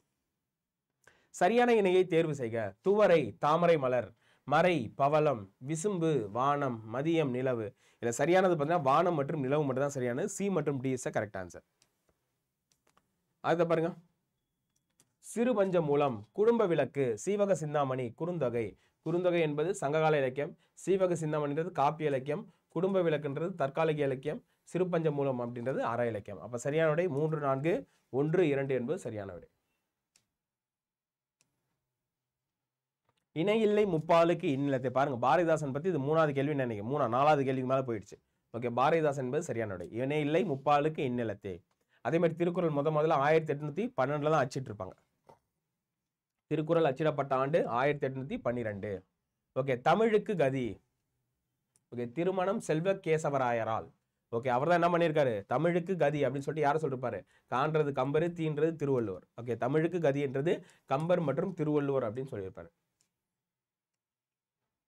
சரியான இணையை தேர்வு செய்க துவரை தாமரை மலர் மறை பவளம் விசும்பு வானம் மதியம் நிலவு இதில் சரியானது பார்த்தீங்கன்னா வானம் மற்றும் நிலவு மட்டும் தான் சரியானது சி மற்றும் டிஎஸ் கரெக்ட் ஆன்சர் அடுத்த பாருங்க சிறுபஞ்ச மூலம் குடும்ப விளக்கு சீவக சிந்தாமணி குறுந்தொகை குறுந்தொகை என்பது சங்ககால இலக்கியம் சீவக சிந்தாமணின்றது காப்பிய இலக்கியம் குடும்ப விளக்குன்றது தற்காலிக இலக்கியம் சிறுபஞ்ச மூலம் அப்படின்றது அற இலக்கியம் அப்போ சரியான விடை மூன்று நான்கு ஒன்று இரண்டு என்பது சரியான விடை இணையில்லை முப்பாலுக்கு இன்னிலத்தை பாருங்கள் பாரதிதாசன் பற்றி இது மூணாவது கேள்வி நினைக்கிறேன் மூணா நாலாவது கேள்விக்கு மேலே போயிடுச்சு ஓகே பாரதிதாசன் என்பது சரியான இணை இல்லை முப்பாலுக்கு இன்னிலத்தே அதே மாதிரி திருக்குறள் முத முதல்ல ஆயிரத்தி எட்நூத்தி பன்னெண்டுல தான் இருப்பாங்க திருக்குறள் அச்சிடப்பட்ட ஆண்டு ஆயிரத்தி எட்நூத்தி பன்னிரெண்டு ஓகே தமிழுக்கு கதி ஓகே திருமணம் செல்வ கேசவராயரால் ஓகே அவர் தான் என்ன பண்ணியிருக்காரு தமிழுக்கு கதி அப்படின்னு சொல்லிட்டு யாரை சொல்லிருப்பாரு காண்றது கம்பர் தீன்றது திருவள்ளுவர் ஓகே தமிழுக்கு கதி என்றது கம்பர் மற்றும் திருவள்ளுவர் அப்படின்னு சொல்லியிருப்பாரு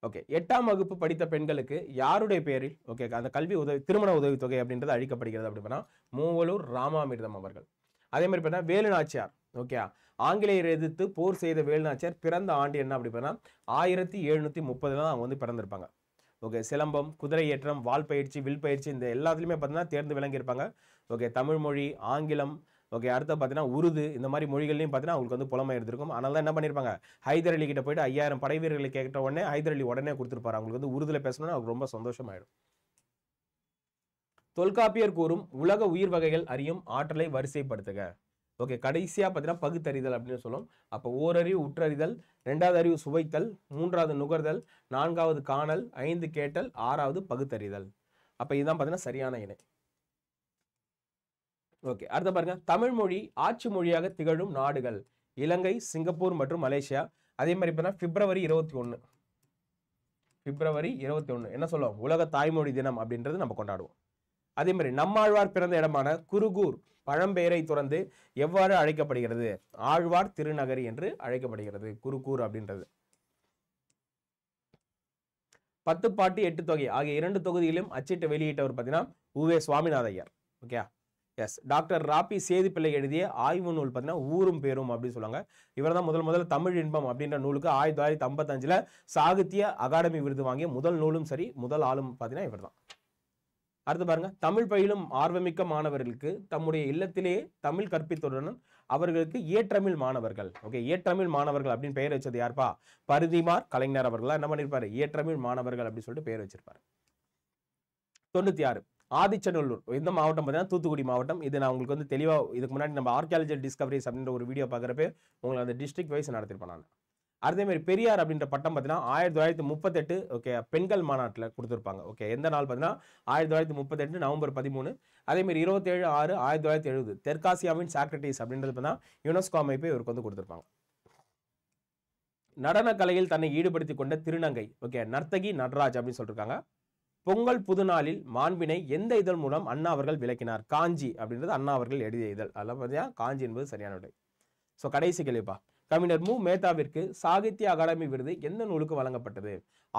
ஓகே எட்டாம் வகுப்பு படித்த பெண்களுக்கு யாருடைய பேரில் ஓகே அந்த கல்வி உதவி திருமண உதவித்தொகை அப்படின்றது அழிக்கப்படுகிறது அப்படின்னா மூவலூர் ராமாமிர்தம் அவர்கள் அதே மாதிரி பார்த்தா வேலுநாச்சியார் ஓகே ஆங்கிலேயர் எதிர்த்து போர் செய்த வேலுநாச்சியார் பிறந்த ஆண்டு என்ன அப்படி பார்த்தா ஆயிரத்தி எழுநூற்றி முப்பதுல தான் அவங்க வந்து பிறந்திருப்பாங்க ஓகே சிலம்பம் குதிரை ஏற்றம் வால் பயிற்சி வில் பயிற்சி இந்த எல்லாத்துலேயுமே பார்த்தீங்கன்னா தேர்ந்து விளங்கியிருப்பாங்க ஓகே தமிழ்மொழி ஆங்கிலம் ஓகே அடுத்து பார்த்தீங்கன்னா உருது இந்த மாதிரி மொழிகள்லையும் பார்த்தீங்கன்னா அவங்களுக்கு வந்து புலமை இருந்திருக்கும் அதனால என்ன பண்ணியிருப்பாங்க ஹைதர் அலி கிட்ட போயிட்டு ஐயாயிரம் படை வீரர்களை கேட்ட உடனே ஹைதர் அலி உடனே கொடுத்துருப்பாரு அவங்களுக்கு வந்து உருதில் பேசணும்னா அவங்க ரொம்ப சந்தோஷமாயிடும் தொல்காப்பியர் கூறும் உலக உயிர் வகைகள் அறியும் ஆற்றலை வரிசைப்படுத்துக ஓகே கடைசியாக பார்த்தீங்கன்னா பகுத்தறிதல் அப்படின்னு சொல்லும் அப்போ ஓரறிவு உற்றறிதல் ரெண்டாவது அறிவு சுவைத்தல் மூன்றாவது நுகர்தல் நான்காவது காணல் ஐந்து கேட்டல் ஆறாவது பகுத்தறிதல் அப்போ இதுதான் பார்த்தீங்கன்னா சரியான இணை ஓகே அடுத்த பாருங்க தமிழ் மொழி ஆட்சி மொழியாக திகழும் நாடுகள் இலங்கை சிங்கப்பூர் மற்றும் மலேசியா அதே மாதிரி பார்த்தா பிப்ரவரி இருபத்தி ஒன்று பிப்ரவரி இருபத்தி ஒன்று என்ன சொல்லுவோம் உலக தாய்மொழி தினம் அப்படின்றது நம்ம கொண்டாடுவோம் அதே மாதிரி நம்மாழ்வார் பிறந்த இடமான குருகூர் பழம்பெயரை துறந்து எவ்வாறு அழைக்கப்படுகிறது ஆழ்வார் திருநகரி என்று அழைக்கப்படுகிறது குருகூர் அப்படின்றது பத்து பாட்டு எட்டு தொகை ஆகிய இரண்டு தொகுதியிலும் அச்சிட்டு வெளியிட்டவர் பார்த்தீங்கன்னா உவே சுவாமிநாத ஐயர் ஓகே எஸ் டாக்டர் ராபி சேதுப்பிள்ளை எழுதிய ஆய்வு நூல் பார்த்தீங்கன்னா ஊரும் பேரும் அப்படின்னு சொல்லுவாங்க இவர் தான் முதல் முதல்ல தமிழ் இன்பம் அப்படின்ற நூலுக்கு ஆயிரத்தி தொள்ளாயிரத்தி ஐம்பத்தஞ்சில் சாகித்ய அகாடமி விருது வாங்கிய முதல் நூலும் சரி முதல் ஆளும் பார்த்தீங்கன்னா இவர் தான் அடுத்து பாருங்க தமிழ் பயிலும் ஆர்வமிக்க மாணவர்களுக்கு தம்முடைய இல்லத்திலேயே தமிழ் கற்பித்துடன் அவர்களுக்கு ஏற்றமிழ் மாணவர்கள் ஓகே ஏற்றமிழ் மாணவர்கள் அப்படின்னு பெயர் வச்சது யார்ப்பா பருதிமார் கலைஞர் அவர்களா என்ன பண்ணியிருப்பாரு ஏற்றமிழ் மாணவர்கள் அப்படின்னு சொல்லிட்டு பெயர் வச்சிருப்பாரு தொண்ணூற்றி ஆறு ஆதிச்சநல்லூர் இந்த மாவட்டம் பார்த்தீங்கன்னா தூத்துக்குடி மாவட்டம் இது நான் உங்களுக்கு வந்து தெளிவாக இதுக்கு முன்னாடி நம்ம ஆர்கியாலஜிக்கல் டிஸ்கவரிஸ் அப்படின்ற ஒரு வீடியோ பார்க்குறப்ப உங்களுக்கு அந்த டிஸ்ட்ரிக்ட் வைஸ் நடத்திருப்பேன் நான் அதே மாதிரி பெரியார் அப்படின்ற பட்டம் பார்த்தீங்கன்னா ஆயிரத்தி தொள்ளாயிரத்தி முப்பத்தெட்டு ஓகே பெண்கள் மாநாட்டில் கொடுத்துருப்பாங்க ஓகே எந்த நாள் பார்த்தீங்கன்னா ஆயிரத்தி தொள்ளாயிரத்தி முப்பத்தெட்டு நவம்பர் பதிமூணு அதேமாரி இருபத்தேழு ஆறு ஆயிரத்தி தொள்ளாயிரத்தி எழுபது தெற்காசியாவின் சாக்ரட்டிஸ் அப்படின்றது பார்த்தீங்கன்னா யுனெஸ்கோ அமைப்பை இவருக்கு வந்து கொடுத்துருப்பாங்க நடன கலையில் தன்னை ஈடுபடுத்தி கொண்ட திருநங்கை ஓகே நர்த்தகி நடராஜ் அப்படின்னு சொல்லியிருக்காங்க பொங்கல் புதுநாளில் மாண்பினை எந்த இதழ் மூலம் அண்ணா அவர்கள் விளக்கினார் காஞ்சி அப்படின்றது அண்ணா அவர்கள் எழுதிய இதழ் அதெல்லாம் பார்த்தீங்கன்னா காஞ்சி என்பது சரியான விடை ஸோ கடைசி கேள்விப்பா கவிஞர் மு மேத்தாவிற்கு சாகித்ய அகாடமி விருது எந்த நூலுக்கு வழங்கப்பட்டது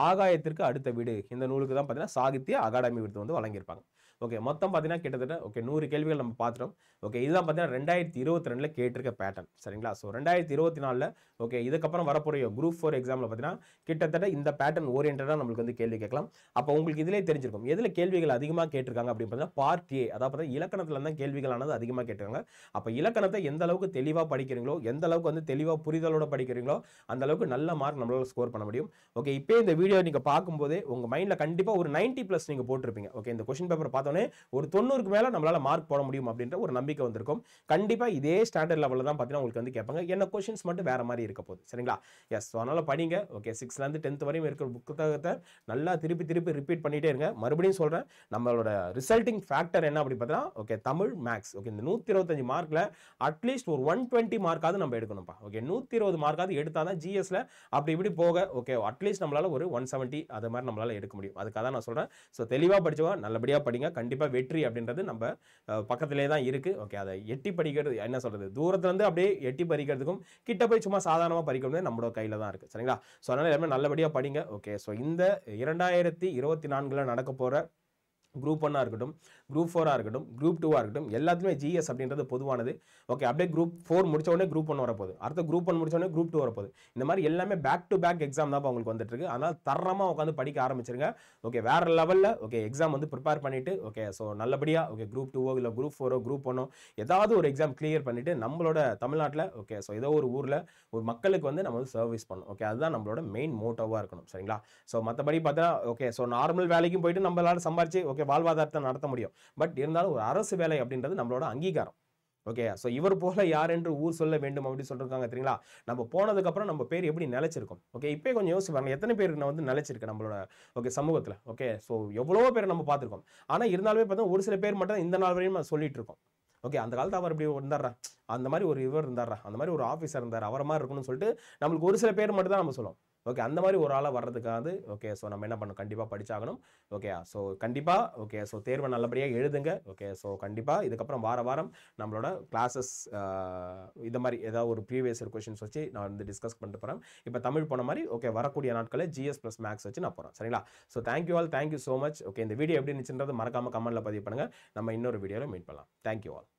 ஆகாயத்திற்கு அடுத்த வீடு இந்த நூலுக்கு தான் பார்த்தீங்கன்னா சாகித்ய அகாடமி விருது வந்து வழங்கியிருப்பாங்க ஓகே மொத்தம் பார்த்தீங்கன்னா கிட்டத்தட்ட ஓகே நூறு கேள்விகள் நம்ம பார்த்துட்டோம் ஓகே இதெல்லாம் பார்த்தீங்கன்னா ரெண்டாயிரத்தி இருபத்தி ரெண்டில் கேட்டிருக்க பேட்டர்ன் சரிங்களா ஸோ ரெண்டாயிரத்தி இருபத்தி நாலில் ஓகே இதுக்கப்புறம் வரப்போகிற குரூப் ஃபோர் எக்ஸாமில் பார்த்தீங்கன்னா கிட்டத்தட்ட இந்த பேட்டர்ன் ஓரியன்டாக நம்மளுக்கு வந்து கேள்வி கேட்கலாம் அப்போ உங்களுக்கு இதிலே தெரிஞ்சிருக்கும் எதில் கேள்விகள் அதிகமாக கேட்டிருக்காங்க அப்படின்னு பார்த்தீங்கன்னா பார்ட் ஏ அதாவது பார்த்தீங்கன்னா இலக்கணத்தில் தான் கேள்விகளானது அதிகமாக கேட்டிருக்காங்க அப்போ இலக்கணத்தை எந்த அளவுக்கு தெளிவாக படிக்கிறீங்களோ எந்த அளவுக்கு வந்து தெளிவாக புரிதலோட படிக்கிறீங்களோ அந்த அளவுக்கு நல்ல மார்க் நம்மளால் ஸ்கோர் பண்ண முடியும் ஓகே இப்போ இந்த வீடியோ நீங்கள் பார்க்கும்போதே உங்கள் மைண்டில் கண்டிப்பாக ஒரு நைன்ட்டி ப்ளஸ் நீங்கள் போட்டிருப்பீங்க ஓகே இந்த கொஸ்டின் பேப்பர் பார்த்தோன்னா நானே ஒரு தொண்ணூறுக்கு மேலே நம்மளால் மார்க் போட முடியும் அப்படின்ற ஒரு நம்பிக்கை வந்திருக்கும் கண்டிப்பாக இதே ஸ்டாண்டர்ட் லெவலில் தான் பார்த்தீங்கன்னா உங்களுக்கு வந்து கேட்பாங்க என்ன கொஷின்ஸ் மட்டும் வேறு மாதிரி இருக்க போகுது சரிங்களா எஸ் ஸோ அதனால் படிங்க ஓகே சிக்ஸ்த்லேருந்து டென்த் வரையும் இருக்கிற புத்தகத்தை நல்லா திருப்பி திருப்பி ரிப்பீட் பண்ணிகிட்டே இருங்க மறுபடியும் சொல்கிறேன் நம்மளோட ரிசல்ட்டிங் ஃபேக்டர் என்ன அப்படி பார்த்தா ஓகே தமிழ் மேக்ஸ் ஓகே இந்த நூற்றி இருபத்தஞ்சு மார்க்கில் அட்லீஸ்ட் ஒரு ஒன் டுவெண்ட்டி மார்க்காவது நம்ம எடுக்கணும்ப்பா ஓகே நூற்றி இருபது மார்க்காவது எடுத்தால் தான் ஜிஎஸ்ல அப்படி இப்படி போக ஓகே அட்லீஸ்ட் நம்மளால் ஒரு ஒன் செவன்ட்டி அது மாதிரி நம்மளால் எடுக்க முடியும் அதுக்காக தான் நான் சொல்கிறேன் ஸோ தெளிவாக படிச்சுவோம் நல்லபடியாக படிங்க கண்டிப்பாக வெற்றி அப்படின்றது நம்ம பக்கத்திலே தான் இருக்குது ஓகே அதை எட்டி படிக்கிறது என்ன சொல்கிறது தூரத்துலேருந்து அப்படியே எட்டி பறிக்கிறதுக்கும் கிட்ட போய் சும்மா சாதாரணமாக பறிக்கணும் நம்மளோட கையில் தான் இருக்குது சரிங்களா ஸோ அதனால் எல்லாமே நல்லபடியாக படிங்க ஓகே ஸோ இந்த இரண்டாயிரத்தி இருபத்தி நான்கில் நடக்க போகிற குரூப் ஒன்னாக இருக்கட்டும் குரூப் ஃபோராக இருக்கட்டும் குரூப் டூவாக இருக்கட்டும் எல்லாத்துலேயுமே ஜிஎஸ் அப்படின்றது பொதுவானது ஓகே அப்படியே குரூப் ஃபோர் முடிச்ச உடனே குரூப் ஒன் வரப்போகுது அடுத்த குரூப் ஒன் முடிச்ச உடனே குரூப் டூ வரப்போகுது இந்த மாதிரி எல்லாமே பேக் டு பேக் எக்ஸாம் தான் உங்களுக்கு வந்துட்டு இருக்கு அதனால் தரமாக உட்காந்து படிக்க ஆரம்பிச்சிருங்க ஓகே வேறு லெவலில் ஓகே எக்ஸாம் வந்து ப்ரிப்பேர் பண்ணிவிட்டு ஓகே ஸோ நல்லபடியாக ஓகே குரூப் டூவோ இல்லை குரூப் ஃபோரோ குரூப் ஒன்னோ ஏதாவது ஒரு எக்ஸாம் கிளியர் பண்ணிவிட்டு நம்மளோட தமிழ்நாட்டில் ஓகே ஸோ ஏதோ ஒரு ஊரில் ஒரு மக்களுக்கு வந்து நம்ம வந்து சர்வீஸ் பண்ணணும் ஓகே அதுதான் நம்மளோட மெயின் மோட்டோவாக இருக்கணும் சரிங்களா ஸோ மற்றபடி பார்த்தா ஓகே ஸோ நார்மல் வேலைக்கும் போயிட்டு நம்மளால சம்பாரிச்சு ஓகே இருக்கிற வாழ்வாதாரத்தை நடத்த முடியும் பட் இருந்தாலும் ஒரு அரசு வேலை அப்படின்றது நம்மளோட அங்கீகாரம் ஓகே ஸோ இவர் போல யார் என்று ஊர் சொல்ல வேண்டும் அப்படின்னு சொல்லியிருக்காங்க தெரியுங்களா நம்ம போனதுக்கப்புறம் நம்ம பேர் எப்படி நிலச்சிருக்கும் ஓகே இப்போ கொஞ்சம் யோசிச்சு பாருங்க எத்தனை பேருக்கு நான் வந்து நிலச்சிருக்கேன் நம்மளோட ஓகே சமூகத்தில் ஓகே ஸோ எவ்வளோ பேர் நம்ம பார்த்துருக்கோம் ஆனால் இருந்தாலுமே பார்த்தா ஒரு சில பேர் மட்டும் இந்த நாள் வரையும் நம்ம சொல்லிட்டு இருக்கோம் ஓகே அந்த காலத்தில் அவர் இப்படி இருந்தாரா அந்த மாதிரி ஒரு இவர் இருந்தாரா அந்த மாதிரி ஒரு ஆஃபீஸர் இருந்தார் அவர் மாதிரி இருக்கணும்னு சொல்லிட்டு நம்மளுக்கு ஒரு சில பேர் மட்டும் தான் நம்ம சொல்லுவோம் ஓகே அந்த மாதிரி ஒரு ஆளாக வர்றதுக்காவது ஓகே ஸோ நம்ம என்ன பண்ணணும் கண்டிப்பாக படிச்சாகணும் ஓகே ஸோ கண்டிப்பாக ஓகே ஸோ தேர்வை நல்லபடியாக எழுதுங்க ஓகே ஸோ கண்டிப்பாக இதுக்கப்புறம் வார வாரம் நம்மளோட கிளாஸஸ் இந்த மாதிரி ஏதாவது ஒரு ப்ரீவியஸ் இயர் கொஷின்ஸ் வச்சு நான் வந்து டிஸ்கஸ் பண்ணிட்டு போகிறேன் இப்போ தமிழ் போன மாதிரி ஓகே வரக்கூடிய நாட்களில் ஜிஎஸ் ப்ளஸ் மேக்ஸ் வச்சு நான் போகிறேன் சரிங்களா so thank you all thank you so much okay இந்த வீடியோ எப்படி இருந்துச்சுன்றது மறக்காமல் கமெண்ட்டில் பதிவு பண்ணுங்கள் நம்ம இன்னொரு வீடியோவில் மீட் பண்ணலாம் தேங்க்யூ ஆல்